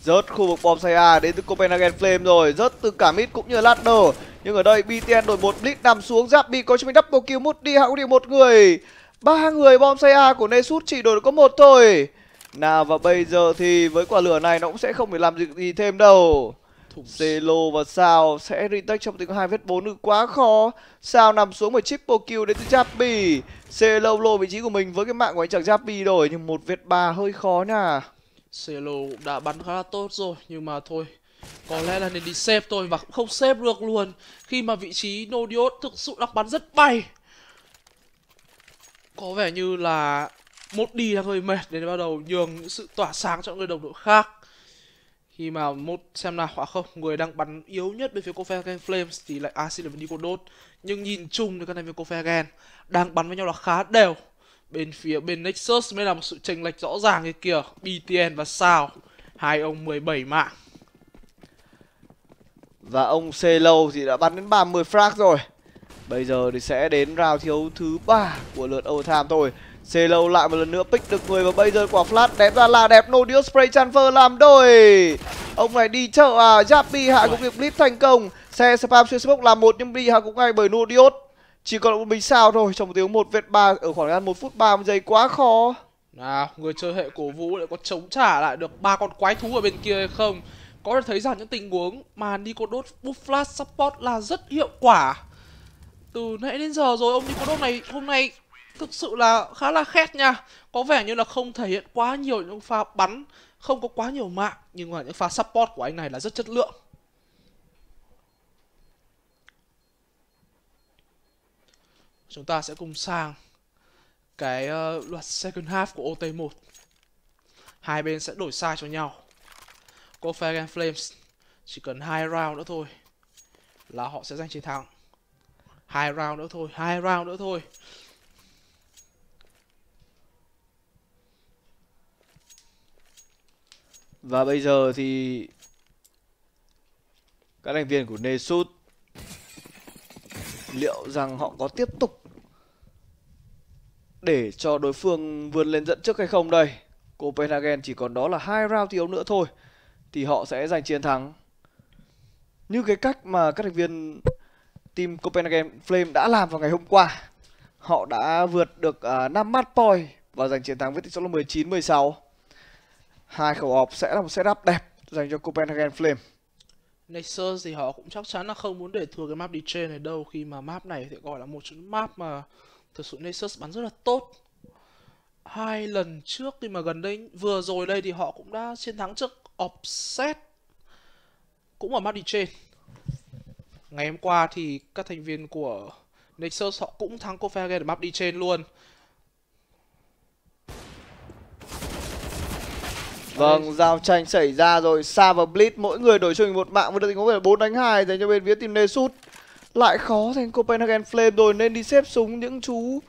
rớt khu vực bom A đến từ Copenhagen Flame rồi rớt từ cả mid cũng như là Ladder nhưng ở đây BTN đổi một Blitz nằm xuống giáp bị có cho mình double kill mút đi hạ cũng được một người ba người bom A của Nesus chỉ đổi được có một thôi nào và bây giờ thì với quả lửa này nó cũng sẽ không phải làm gì thêm đâu Zelo và Sao sẽ retake trong tình hai vết 4 ừ, quá khó. Sao nằm xuống một chip kill đến từ Jappy. Zelo lô vị trí của mình với cái mạng của anh chàng Jappy rồi nhưng một vết 3 hơi khó nha. Zelo cũng đã bắn khá là tốt rồi nhưng mà thôi có lẽ là nên đi xếp thôi và không xếp được luôn khi mà vị trí Nodiot thực sự đang bắn rất bay. Có vẻ như là một đi đang hơi mệt nên bắt đầu nhường những sự tỏa sáng cho người đồng đội khác khi mà một xem nào hoặc không người đang bắn yếu nhất bên phía Copenhagen Flames thì lại Acid vẫn đi cô đốt nhưng nhìn chung thì các thành viên Copenhagen đang bắn với nhau là khá đều bên phía bên Nexus mới là một sự chênh lệch rõ ràng như kìa BTN và Sao hai ông 17 mạng và ông C lâu thì đã bắn đến 30 frag rồi bây giờ thì sẽ đến round thiếu thứ ba của lượt overtime thôi Xê lâu lại một lần nữa pick được người và bây giờ quả flash đẹp ra là đẹp. Nodio spray transfer làm đôi. Ông này đi chợ à. Jappy hạ cũng việc blitz thành công. Xe spam xuyên smoke là một nhưng bị hạ cũng ngay bởi Nodios. Chỉ còn một mình sao thôi trong tiếng một vệt ba ở khoảng gian một phút 30 giây quá khó. Nào, người chơi hệ cổ vũ lại có chống trả lại được ba con quái thú ở bên kia hay không? Có thể thấy rằng những tình huống mà Nico đốt buff flash support là rất hiệu quả. Từ nãy đến giờ rồi ông đốt này hôm nay thực sự là khá là khét nha có vẻ như là không thể hiện quá nhiều những pha bắn không có quá nhiều mạng nhưng mà những pha support của anh này là rất chất lượng chúng ta sẽ cùng sang cái uh, loạt second half của OT1 hai bên sẽ đổi sai cho nhau có Fire and Flames chỉ cần hai round nữa thôi là họ sẽ giành chiến thắng hai round nữa thôi hai round nữa thôi Và bây giờ thì các thành viên của Nesut liệu rằng họ có tiếp tục để cho đối phương vươn lên dẫn trước hay không đây. Copenhagen chỉ còn đó là hai round thi đấu nữa thôi thì họ sẽ giành chiến thắng. Như cái cách mà các thành viên team Copenhagen Flame đã làm vào ngày hôm qua. Họ đã vượt được uh, 5 match point và giành chiến thắng với tỷ số là 19-16 hai khẩu ọp sẽ là một setup đẹp dành cho Copenhagen Flame. Nexus thì họ cũng chắc chắn là không muốn để thua cái map đi trên này đâu khi mà map này thì gọi là một trong map mà thực sự Nexus bắn rất là tốt. Hai lần trước khi mà gần đây vừa rồi đây thì họ cũng đã chiến thắng trước Offset cũng ở map đi trên. Ngày hôm qua thì các thành viên của Nexus họ cũng thắng Copenhagen ở map đi trên luôn. Vâng, giao tranh xảy ra rồi. Sa và Blitz mỗi người đổi cho mình một mạng với tình huống là 4 đánh 2 dành cho bên phía team Nesut. Lại khó thành Copenhagen Flame rồi nên đi xếp súng những chú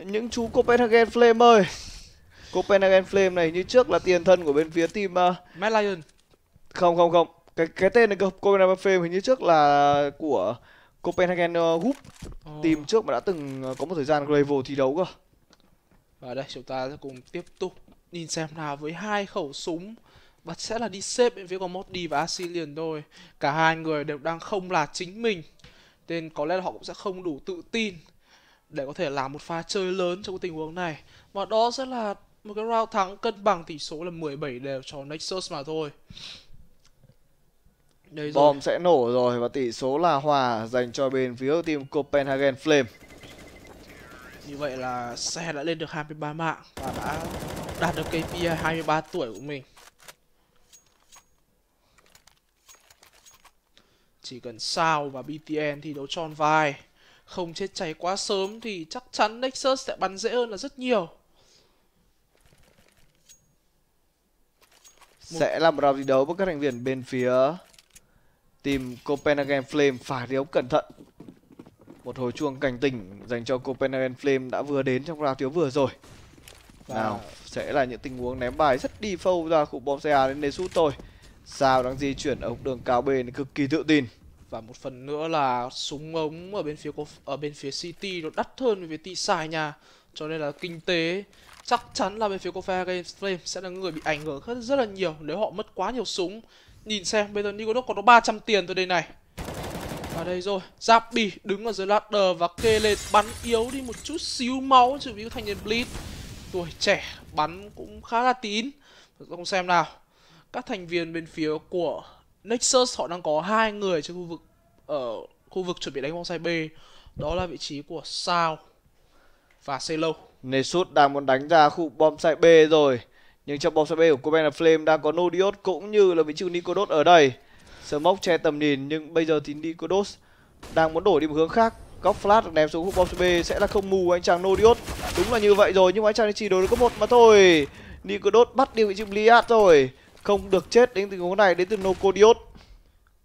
những chú Copenhagen Flame ơi. *laughs* Copenhagen Flame này như trước là tiền thân của bên phía team uh... Mad Lion. Không không không. Cái cái tên này cơ Copenhagen Flame hình như trước là của Copenhagen uh, Hoop. Oh. Team trước mà đã từng có một thời gian level thi đấu cơ. Và đây chúng ta sẽ cùng tiếp tục nhìn xem nào với hai khẩu súng và sẽ là đi xếp bên phía của Modi và Asilian thôi cả hai người đều đang không là chính mình nên có lẽ là họ cũng sẽ không đủ tự tin để có thể làm một pha chơi lớn trong cái tình huống này và đó sẽ là một cái round thắng cân bằng tỷ số là 17 đều cho Nexus mà thôi Đấy rồi. Bom sẽ nổ rồi và tỷ số là hòa dành cho bên phía team Copenhagen Flame. Như vậy là xe đã lên được 23 mạng và đã đạt được KPI 23 tuổi của mình. Chỉ cần sao và BTN thì đấu tròn vai, không chết cháy quá sớm thì chắc chắn Nexus sẽ bắn dễ hơn là rất nhiều. sẽ là một round thi đấu với các thành viên bên phía team Copenhagen Flame phải đấu cẩn thận một hồi chuông cảnh tỉnh dành cho Copenhagen Flame đã vừa đến trong round thiếu vừa rồi. Và... Nào, sẽ là những tình huống ném bài rất đi phâu ra khu bom xe đến đây sút tôi. Sao đang di chuyển ở ống đường cao bên cực kỳ tự tin. Và một phần nữa là súng ống ở bên phía ở bên phía City nó đắt hơn về tỷ xài nhà. Cho nên là kinh tế chắc chắn là bên phía Copenhagen Flame sẽ là người bị ảnh hưởng rất rất là nhiều nếu họ mất quá nhiều súng. Nhìn xem bây giờ Nigodok còn có 300 tiền từ đây này. Ở đây rồi Zappy đứng ở dưới ladder và kê lên bắn yếu đi một chút xíu máu trừ vì thành niên bleed Tuổi trẻ bắn cũng khá là tín Không xem nào Các thành viên bên phía của Nexus họ đang có hai người trên khu vực Ở khu vực chuẩn bị đánh bóng sai B Đó là vị trí của Sao Và Celo Nexus đang muốn đánh ra khu bom site B rồi nhưng trong bom sân B của Copenhagen Flame đang có Nodiot cũng như là vị trí của Nicodos ở đây Smoke che tầm nhìn nhưng bây giờ thì Nicodos đang muốn đổi đi một hướng khác. Góc flash được ném xuống khu box B sẽ là không mù anh chàng Nodiot. Đúng là như vậy rồi nhưng mà anh chàng chỉ đối được có một mà thôi. Nicodos bắt đi vị trí Bliad rồi. Không được chết đến tình huống này đến từ Nocodiot.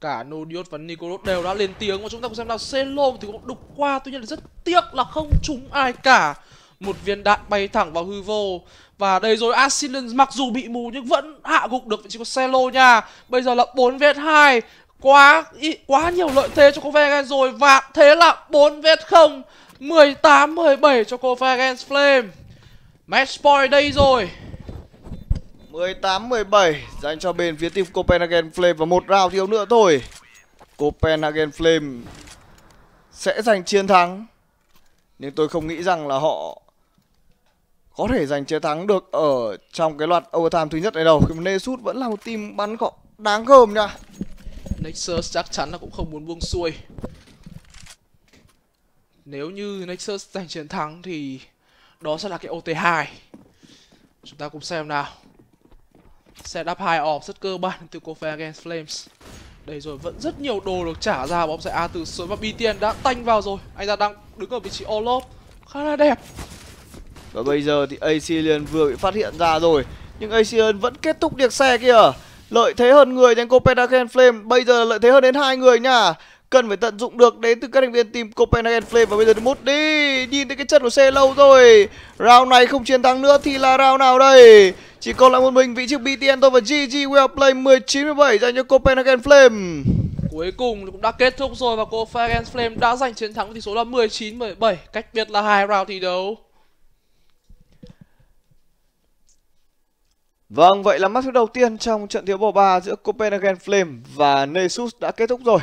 Cả Nodiot và Nicodos đều đã lên tiếng và chúng ta cùng xem nào Celo thì cũng đục qua tuy nhiên là rất tiếc là không trúng ai cả. Một viên đạn bay thẳng vào hư vô Và đây rồi Asylum mặc dù bị mù nhưng vẫn hạ gục được vị trí của Celo nha Bây giờ là 4 vs 2 Quá quá nhiều lợi thế cho Copenhagen rồi Và thế là 4 vs 0 18-17 cho Copenhagen Flame Match point đây rồi 18-17 dành cho bên phía team Copenhagen Flame và một round thiếu nữa thôi. Copenhagen Flame sẽ giành chiến thắng. Nhưng tôi không nghĩ rằng là họ có thể giành chiến thắng được ở trong cái loạt overtime thứ nhất này đâu. Nesut vẫn là một team bắn gọn đáng gờm nha. Nexus chắc chắn là cũng không muốn buông xuôi. Nếu như Nexus giành chiến thắng thì đó sẽ là cái OT2. Chúng ta cùng xem nào. Setup 2 off rất cơ bản từ Coffee Against Flames. Đây rồi, vẫn rất nhiều đồ được trả ra bóng sẽ A từ sớm và BTN đã tanh vào rồi. Anh ta đang đứng ở vị trí all -off. khá là đẹp. Và bây giờ thì Acilian vừa bị phát hiện ra rồi Nhưng Acilian vẫn kết thúc điệp xe kìa Lợi thế hơn người đến Copenhagen Flame Bây giờ là lợi thế hơn đến hai người nha Cần phải tận dụng được đến từ các thành viên team Copenhagen Flame Và bây giờ thì mút đi Nhìn thấy cái chân của xe lâu rồi Round này không chiến thắng nữa thì là round nào đây Chỉ còn lại một mình vị trí BTN thôi Và GG Well Play 19 7 dành cho Copenhagen Flame cuối cùng cũng đã kết thúc rồi và cô Flame đã giành chiến thắng với tỷ số là 19-17 cách biệt là hai round thi đấu. Vâng, vậy là match đầu tiên trong trận thiếu bò ba giữa Copenhagen Flame và Nesus đã kết thúc rồi.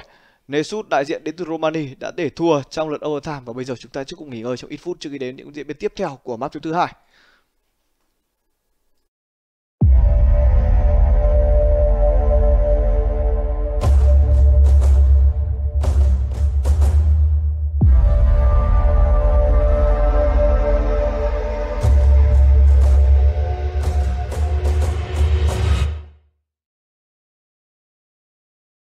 Nesus đại diện đến từ Romania đã để thua trong lượt overtime và bây giờ chúng ta trước cùng nghỉ ngơi trong ít phút trước khi đến những diễn biến tiếp theo của mắt thứ hai.